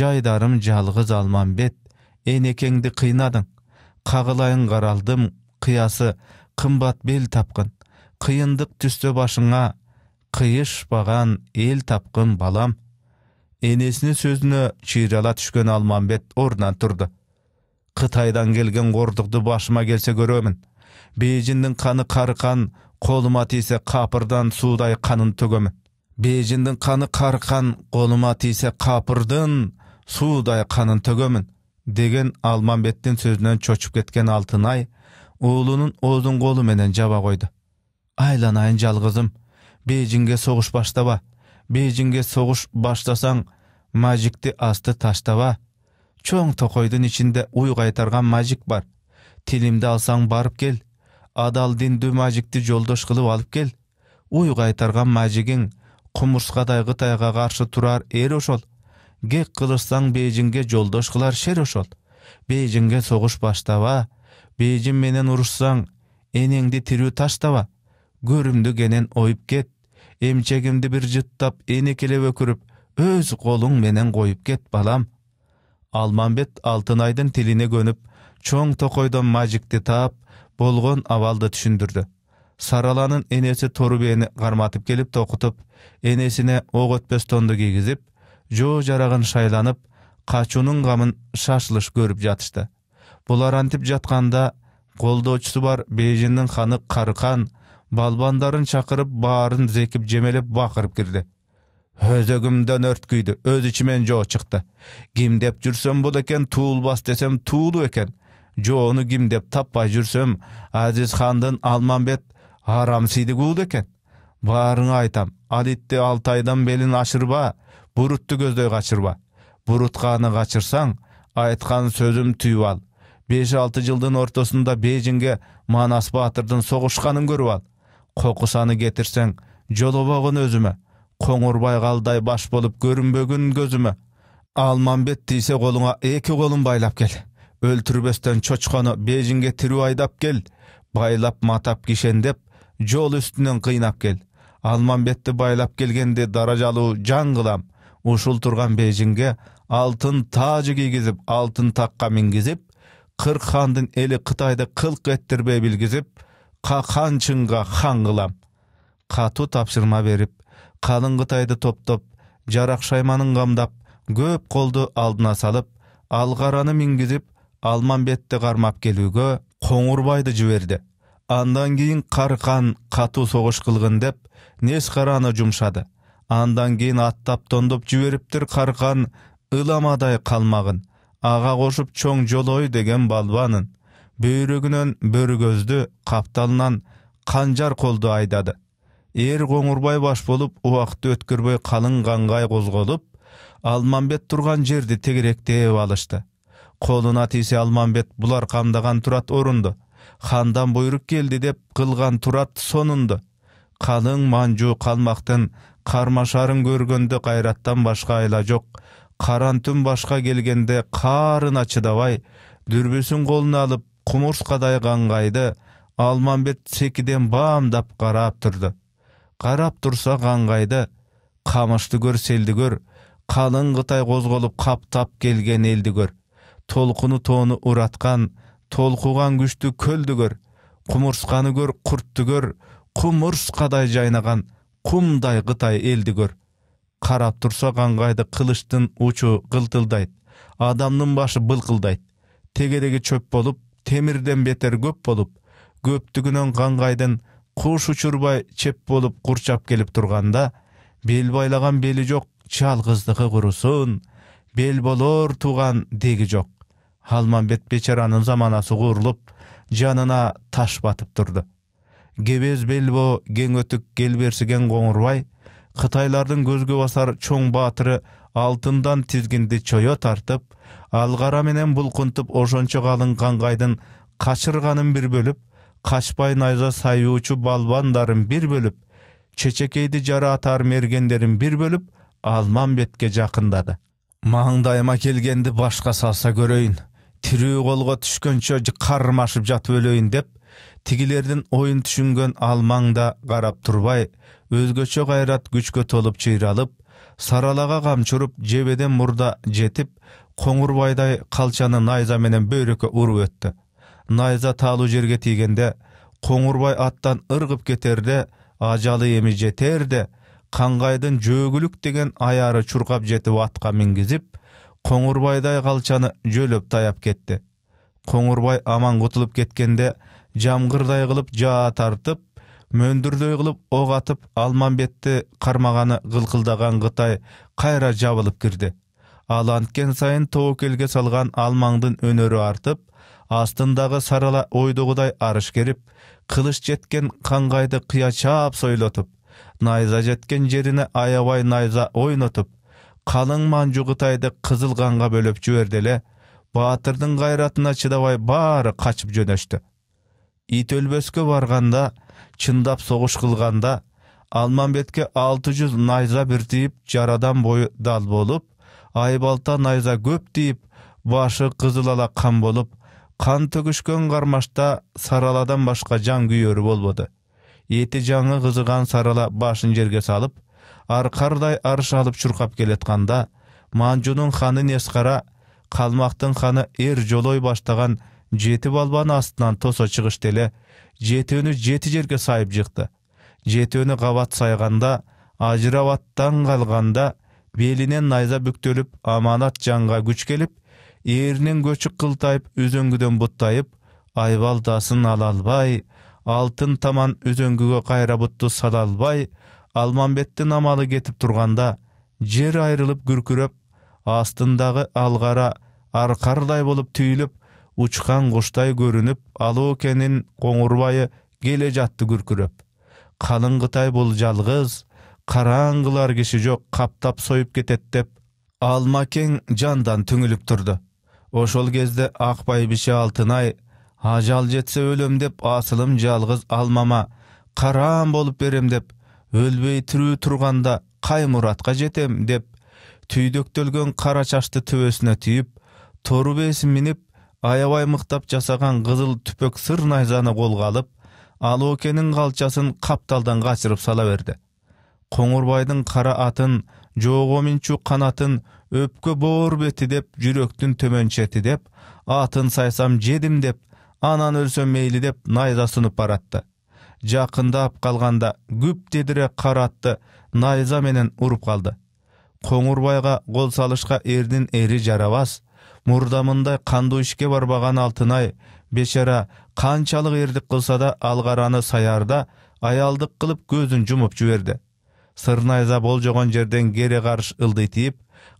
Жайдарым жалғыз алман бет, кыйнадың қыйнадың, Қағылайын қаралдым, қиясы, қымбат бел тапқын. Қиындық түсті башыңа, кыйышпаган эл тапқын балам энесинин сөзіні чыйрала түшкөн алмамбет ордунан тұрды. Қытайдан келген қордықты башыма келсе көремін. бээжиндин қаны қарықан қолыма тийсе қапырдан қанын канын төгөмүн бээжиндин каны карыкан қолыма тисе капырдын судай қанын төгемін деген алмамбеттин сөзінен чочуп кеткен алтынай ұлының оозун колу менен жаба қойды. айланайын жалғызым бээжинге соғыш баштаба бээжинге соғыш баштасаң мажикти асты таштаба чоң токойдун ичинде уй кайтарган мажик бар тилимди алсаң барып кел адал диндүү мажикти жолдош кылып алып кел уй кайтарган мажигиң кумурскадай кытайга каршы турар эр ошол гек кылышсаң бээжинге жолдош кылар шер ошол бээжинге согуш баштаба бээжин менен урушсаң энеңди тирүү таштаба көрімді кенен ойып кет эмчегимди бир жыттап энекелеп өкүрүп өз колуң менен коюп кет балам алмамбет алтынайдын тилине көнүп чоң токойдон мажикти таап болгон абалды түшүндүрдү сараланын энеси торубени карматып келип токутуп энесине ок тонду кийгизип жоо жарагын шайланып качуунун камын шашылыш көрүп жатышты булар антип жатканда колдоочусу бар бээжиндин ханы карыкан балбандарын чакырып баарын зекип жемелеп бакырып кирди өзөгүмдөн өрт күйдү өз ичимен жоо чыкты деп жүрсөм бул экен туулбас десем туулуп экен жоону деп таппай жүрсөм хандын алмамбет арамсийдик уулу экен баарыңа айтам алитти алтайдан айдан белин ашырба бурутту көздөй качырба бурутканы качырсаң айткан сөзім түйүп ал беш алты жылдын ортосунда бээжинге манас баатырдын согушканын көрүп ал кокусаны кетирсең жолобогон өзүмө қоңырбай қалдай баш болуп көрүнбөгүн көзүмө алмамбет тийсе колуңа эки колун байлап кел өлтүрбөстөн чочкону бээжинге тирүү айдап кел байлап матап кишендеп жол үстүнөн кыйнап кел алмамбетти байлап келгенде даражалуу жан кылам ушул турган бежинге алтын таажы кийгизип алтын такка мингизип кырк хандын эли кытайды кылк эттирбей билгизип какан чынга хан кылам катуу тапшырма берип калың кытайды топтоп жарак шайманын камдап көп колду алдына салып алгараны мингизип алмамбетти кармап келүүгө коңурбайды жиберди андан кийин каркан катуу согуш кылгын деп нес караны жумшады андан кийин атты оптондоп жибериптир каркан ыламадай калмагын ага кошуп чоң жолой деген балбанын бөйрөгүнөн бөрүгөздү капталынан канжар колду айдады эр коңурбай баш болуп убакытты өткөрбөй калың кангай козголуп тұрған турган жерди тегеректеп алышты колуна тийсе алмамбет бұлар қамдаған турат орунду хандан буйрук келди деп кылган турат сонунду қалың манжу қалмақтың қармашарын көргөндө қайраттан башқа айла жоқ қаран түн башқа келгенде қарын чыдабай дүрбісін қолына алып құмырсқадай қаңғайды алмамбет секіден баамдап қарап тұрды қарап тұрса қаңғайды қамышты көр селді көр қалың қытай қозғалып қаптап келген елді көр толқыны тоны ұратқан толқыған күшті көлді көр құмырсқаны көр құртты көр құмырсқадай жайнаған құмдай қытай елді көр қарап тұрса қаңғайды қылыштың ұшы қылтылдайды адамның башы былқылдайды тегедегі чөп болып темирден бетер көп болып көптүгүнөн кангайдын куш учурбай чеп болып курчап келіп тұрғанда бел байлаган белі жоқ жалғыздығы курусун бел болор туған деги жоқ алманбет бечаранын заманасы куурулуп жанына таш батып турду кебез белбо кең өтүк келберсиген коңурбай кытайлардын көзгө басар чоң баатыры алтындан тизгинди чойо тартып алгара менен булкунтуп ошончо калың кайдын качырганын бир бөлүп качпай найза саюучу балбандарын бир бөлүп чечекейди атар мергендерин бир бөлүп алмамбетке жакындады маңдайыма келгенди башка салса көрөйүн тирүү колго түшкөнчө кармашып жатып өлөйүн деп тигилердин оюн түшүнгөн алмаң да карап турбай өзгөчө кайрат күчкө толуп чыйралып саралаға камчуруп жебеден мурда жетип коңурбайдай калчаны найза менен бөйрөккө уруп өттү найза таалуу жерге тийгенде коңурбай аттан ыргып кетерде ажалы эми жетерде қанғайдың жөөгүлүк деген аяры чуркап жетип атка мингизип коңурбайдай калчаны жөлөп таяп кетті. коңурбай аман кутулуп кеткенде жамгырдай кылып жаа тартып мөндүрдөй кылып ок атып алмамбетти кармаганы кылкылдаган кытай кайра жабылып кирди ал анткен сайын келге салған алмаңдын өнөрү артып астындагы сарала арыш керіп, қылыш жеткен кыя қиячап сойлотуп найза жеткен жерине аябай найза ойнотуп қалың манжу кытайды кызыл канга бөлөп жиберди эле баатырдын кайратына чыдабай баары качып жөнөштү ит өлбөскө барганда чындап согуш кылганда алмамбетке алты жүз найза тийип жарадан бою дал болуп айбалта найза көп тийип башы кызыл ала кан болуп кан төгүшкөн кармашта сараладан башка жан күйөөрү болбоду эти жаңы кызыган сарала башын жерге салып аркардай арыш алып чуркап келатканда манжунун ханы нескара калмактын ханы эр жолой баштаган жети балбаны астынан тосо чыгышты эле жетөөнү жети жерге сайып жықты. жетөөнү қабат сайғанда, ажырап қалғанда, калганда белинен найза бүктөлүп аманат жанға күч келіп, ээринен көчүк қылтайып, үзөңгүдөн буттайып айбалтасын ала албай алтын таман үзөңгүгө қайра бұтты сала албай алмамбеттин амалы кетип жер айрылып күркіріп, астындағы алғара аркардай болып түйіліп учкан куштай көрүнүп алуу қоңырбайы коңурбайы келе жатты күркүрөп калыңгытай бул жалгыз караңгылар киши жок каптап союп кетет деп алмакең жандан түңүлүп турду ошол кезде ак байбиче алтынай ажал жетсе өлөм деп асылым жалгыз алмама Қараң болуп берем деп өлбөй тирүү турганда кай жетем деп түйдөктөлгөн кара чачты төбөсүнө тийип тору эсин минип аябай мыктап жасаған кызыл түпөк сыр найзаны колго алып алоокенин калчасын капталдан качырып сала берди коңурбайдын қара атын жоого минчу канатын өпкө боор бети деп жүрөктүн төмөн чети деп атын сайсам жедим деп анан өлсөм мейли деп найза сунуп баратты жакындап калганда күп дедире кара атты найза менен уруп калды коңурбайга кол салышка эрдин эри жарабас мурдамындай кандуу ишке барбаган алтынай бечара канчалык эрдик кылса да алгараны саярда аялдык кылып көзүн жумуп жиберди сырнайза болжогон жерден кере карыш ылдый тийип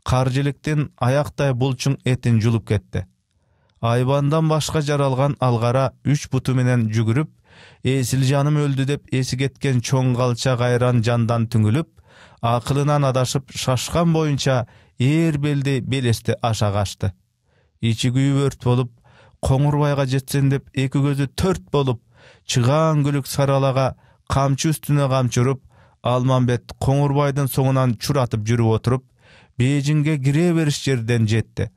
каржиликтин аяктай булчуң этин жулуп кетти айбандан башка жаралган алгара үч буту менен жүгүрүп жаным өлдү деп эси кеткен чоң калча кайран жандан түңүлүп акылынан адашып шашкан боюнча ээр белди белести аша качты ичи өрт болуп коңурбайга жетсен деп эки көзү төрт болуп чыгаан күлүк саралаға камчы үстүнө камчы уруп алмамбет коңурбайдын соңунан чуратып жүрүп отуруп бээжинге кире бериш жерден жетти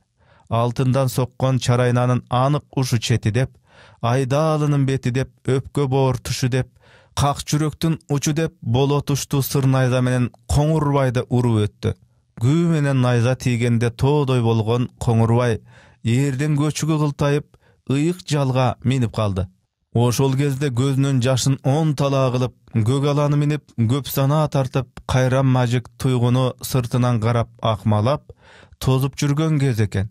алтындан соккон чарайнанын анык ушу чети деп айдаалынын бети деп өпкө тушу деп қақ жүректің ұчы деп болотушту сыр найза менен коңурбайды уруп өттү күү менен найза тийгенде тоодой болгон коңурбай ерден көчігі кылтайып ыйык жалға минип қалды. ошол кезде көзүнөн жашын талаа кылып көк аланы минип көп санаа тартып қайрам мажик туйгуну сыртынан қарап, ақмалап, тозуп жүргөн кез экен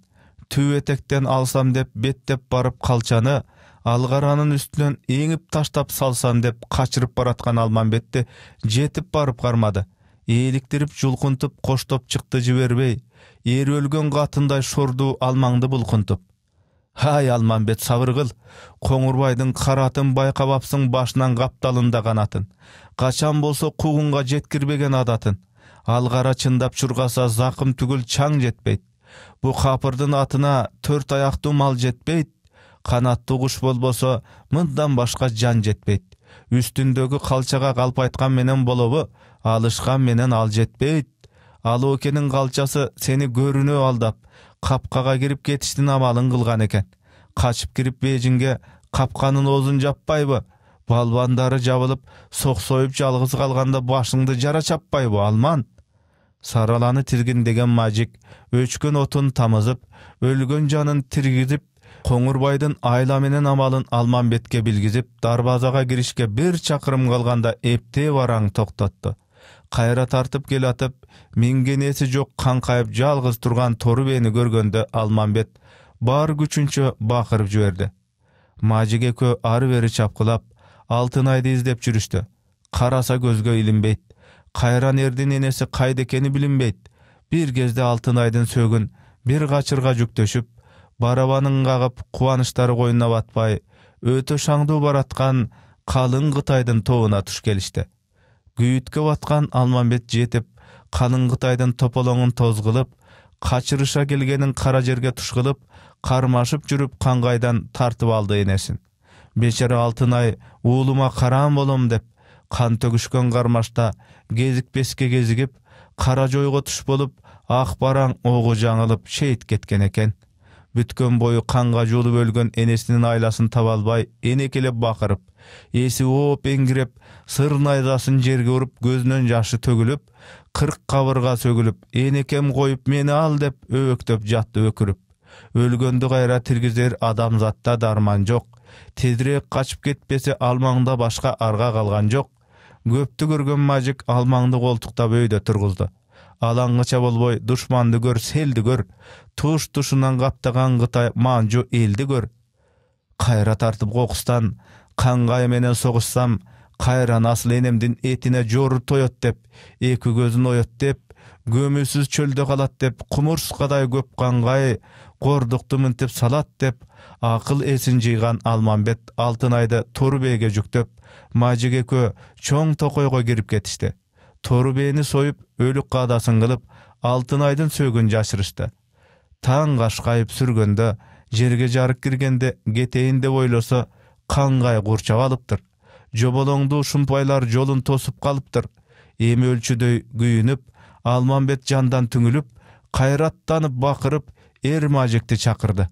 түп этектен алсам деп беттеп барып қалчаны, алгаранын үстүнөн эңип таштап салсам деп качырып бараткан алмамбетти жетип барып кармады ээликтирип жулкунтуп коштоп чыкты жибербей Ер өлген қатындай шорду алмаңды бұлқынтып хай алманбет сабыр қыл қоңырбайдың қаратын байқап апсың башынан қапталында қанатын қашан болса қуғынға жеткірбеген адатын алғара чындап шұрғаса зақым түгіл чаң жетпейді Бұ қапырдың атына төрт аяқты мал жетпейді қанатты құш болбоса мындан башқа жан жетпейді үстіндегі қалчаға қалпайтқан менен болобу алышқан менен ал жетпейді алоокенин қалчасы сені көрүнө алдап қапқаға кирип кетиштин амалын кылган екен. качып кирип бээжинге капканын оозун жаппайбы балбандары жабылып соксоюп жалгыз қалғанда башыңды жара чаппайбы алман сараланы деген мажик өчкөн отун тамызып өлгөн жанын тиргизип коңурбайдын айла менен амалын алмамбетке билгизип дарбазага киришке бир чакырым калганда эптеп араң токтотту кайра тартып келатып меңгенеси жок каңкайып жалгыз турган торубени көргөндө алмамбет бар күчүнчө бакырып жиберди мажик экөө ары бери чапкылап алтынайды издеп жүрүштү караса көзгө илинбейт қайран эрдин энеси кайда экени билинбейт бир кезде алтынайдын сөөгүн бир качырга жүктөшүп барабанын кагып кубанычтары койнуна батпай өтө шаңдуу бараткан калың кытайдын тобуна туш келишти күйүткө баткан алмамбет жетип кытайдын тополоңун қылып, качырыша келгенин қара жерге кылып қармашып жүріп қанғайдан тартып алды энесин бечара алтынай уулума караан болом деп кан төгүшкөн кармашта кезикпеске кезигип кара жойго туш болуп ак бараң огу жаңылып шейит кеткен экен бүткөн бою канга жуулуп өлгөн энесинин айласын таба албай энекелеп бакырып эси ооп эңгиреп сыр найзасын жерге уруп көзүнөн жашы төгүлүп кырк кабырга сөгүлүп энекем коюп мени ал деп өбөктөп жатты өкүрүп өлгөндү кайра тиргизер адамзатта дарман жок тезирээк качып кетпесе ал маңда башка арга калган жок көптү көргөн мажик ал маңды колтуктап өйдө тургузду алаңгыча болбой душманды көр селди көр туш тушунан каптаган кытай манжу элди көр кайра тартып кокустан кангай менен согушсам кайран асыл энемдин этине жору тоет деп эки көзүн оет деп көмүүсүз чөлдө калат деп кумурскадай көп кангай кордукту минтип салат деп акыл эсин жыйган алмамбет алтынайды бээге жүктөп мажик экөө чоң токойго кирип кетишти бээни союп өлүк каадасын кылып алтынайдын сөөгүн жашырышты таң кашкайып сүргөндө жерге жарык киргенде кетейин деп ойлосо Қанғай курчап алыптыр жоболоңдуу шумпайлар жолун тосуп калыптыр эми өлчүдөй күйүнүп алмамбет жандан түңүлүп кайраттанып бакырып эр мажекти чакырды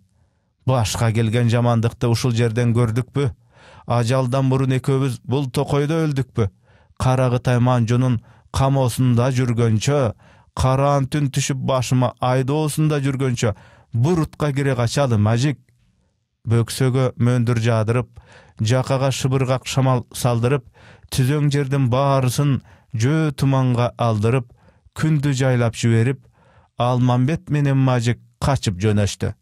башка келген жамандыкты ушул жерден көрдүкпү ажалдан мурун экөөбүз бул токойдо өлдүкпү кытай манжунун камоосунда жүргөнчө караан түн түшүп башыма айдоосунда жүргөнчө бурутка кире качалы мажик бөксөгө мөндүр жаадырып жакага шыбыргак шамал салдырып түзөң жердин баарысын жөө туманга алдырып күндү жайлап жиберип алмамбет менен мажик качып жөнөштү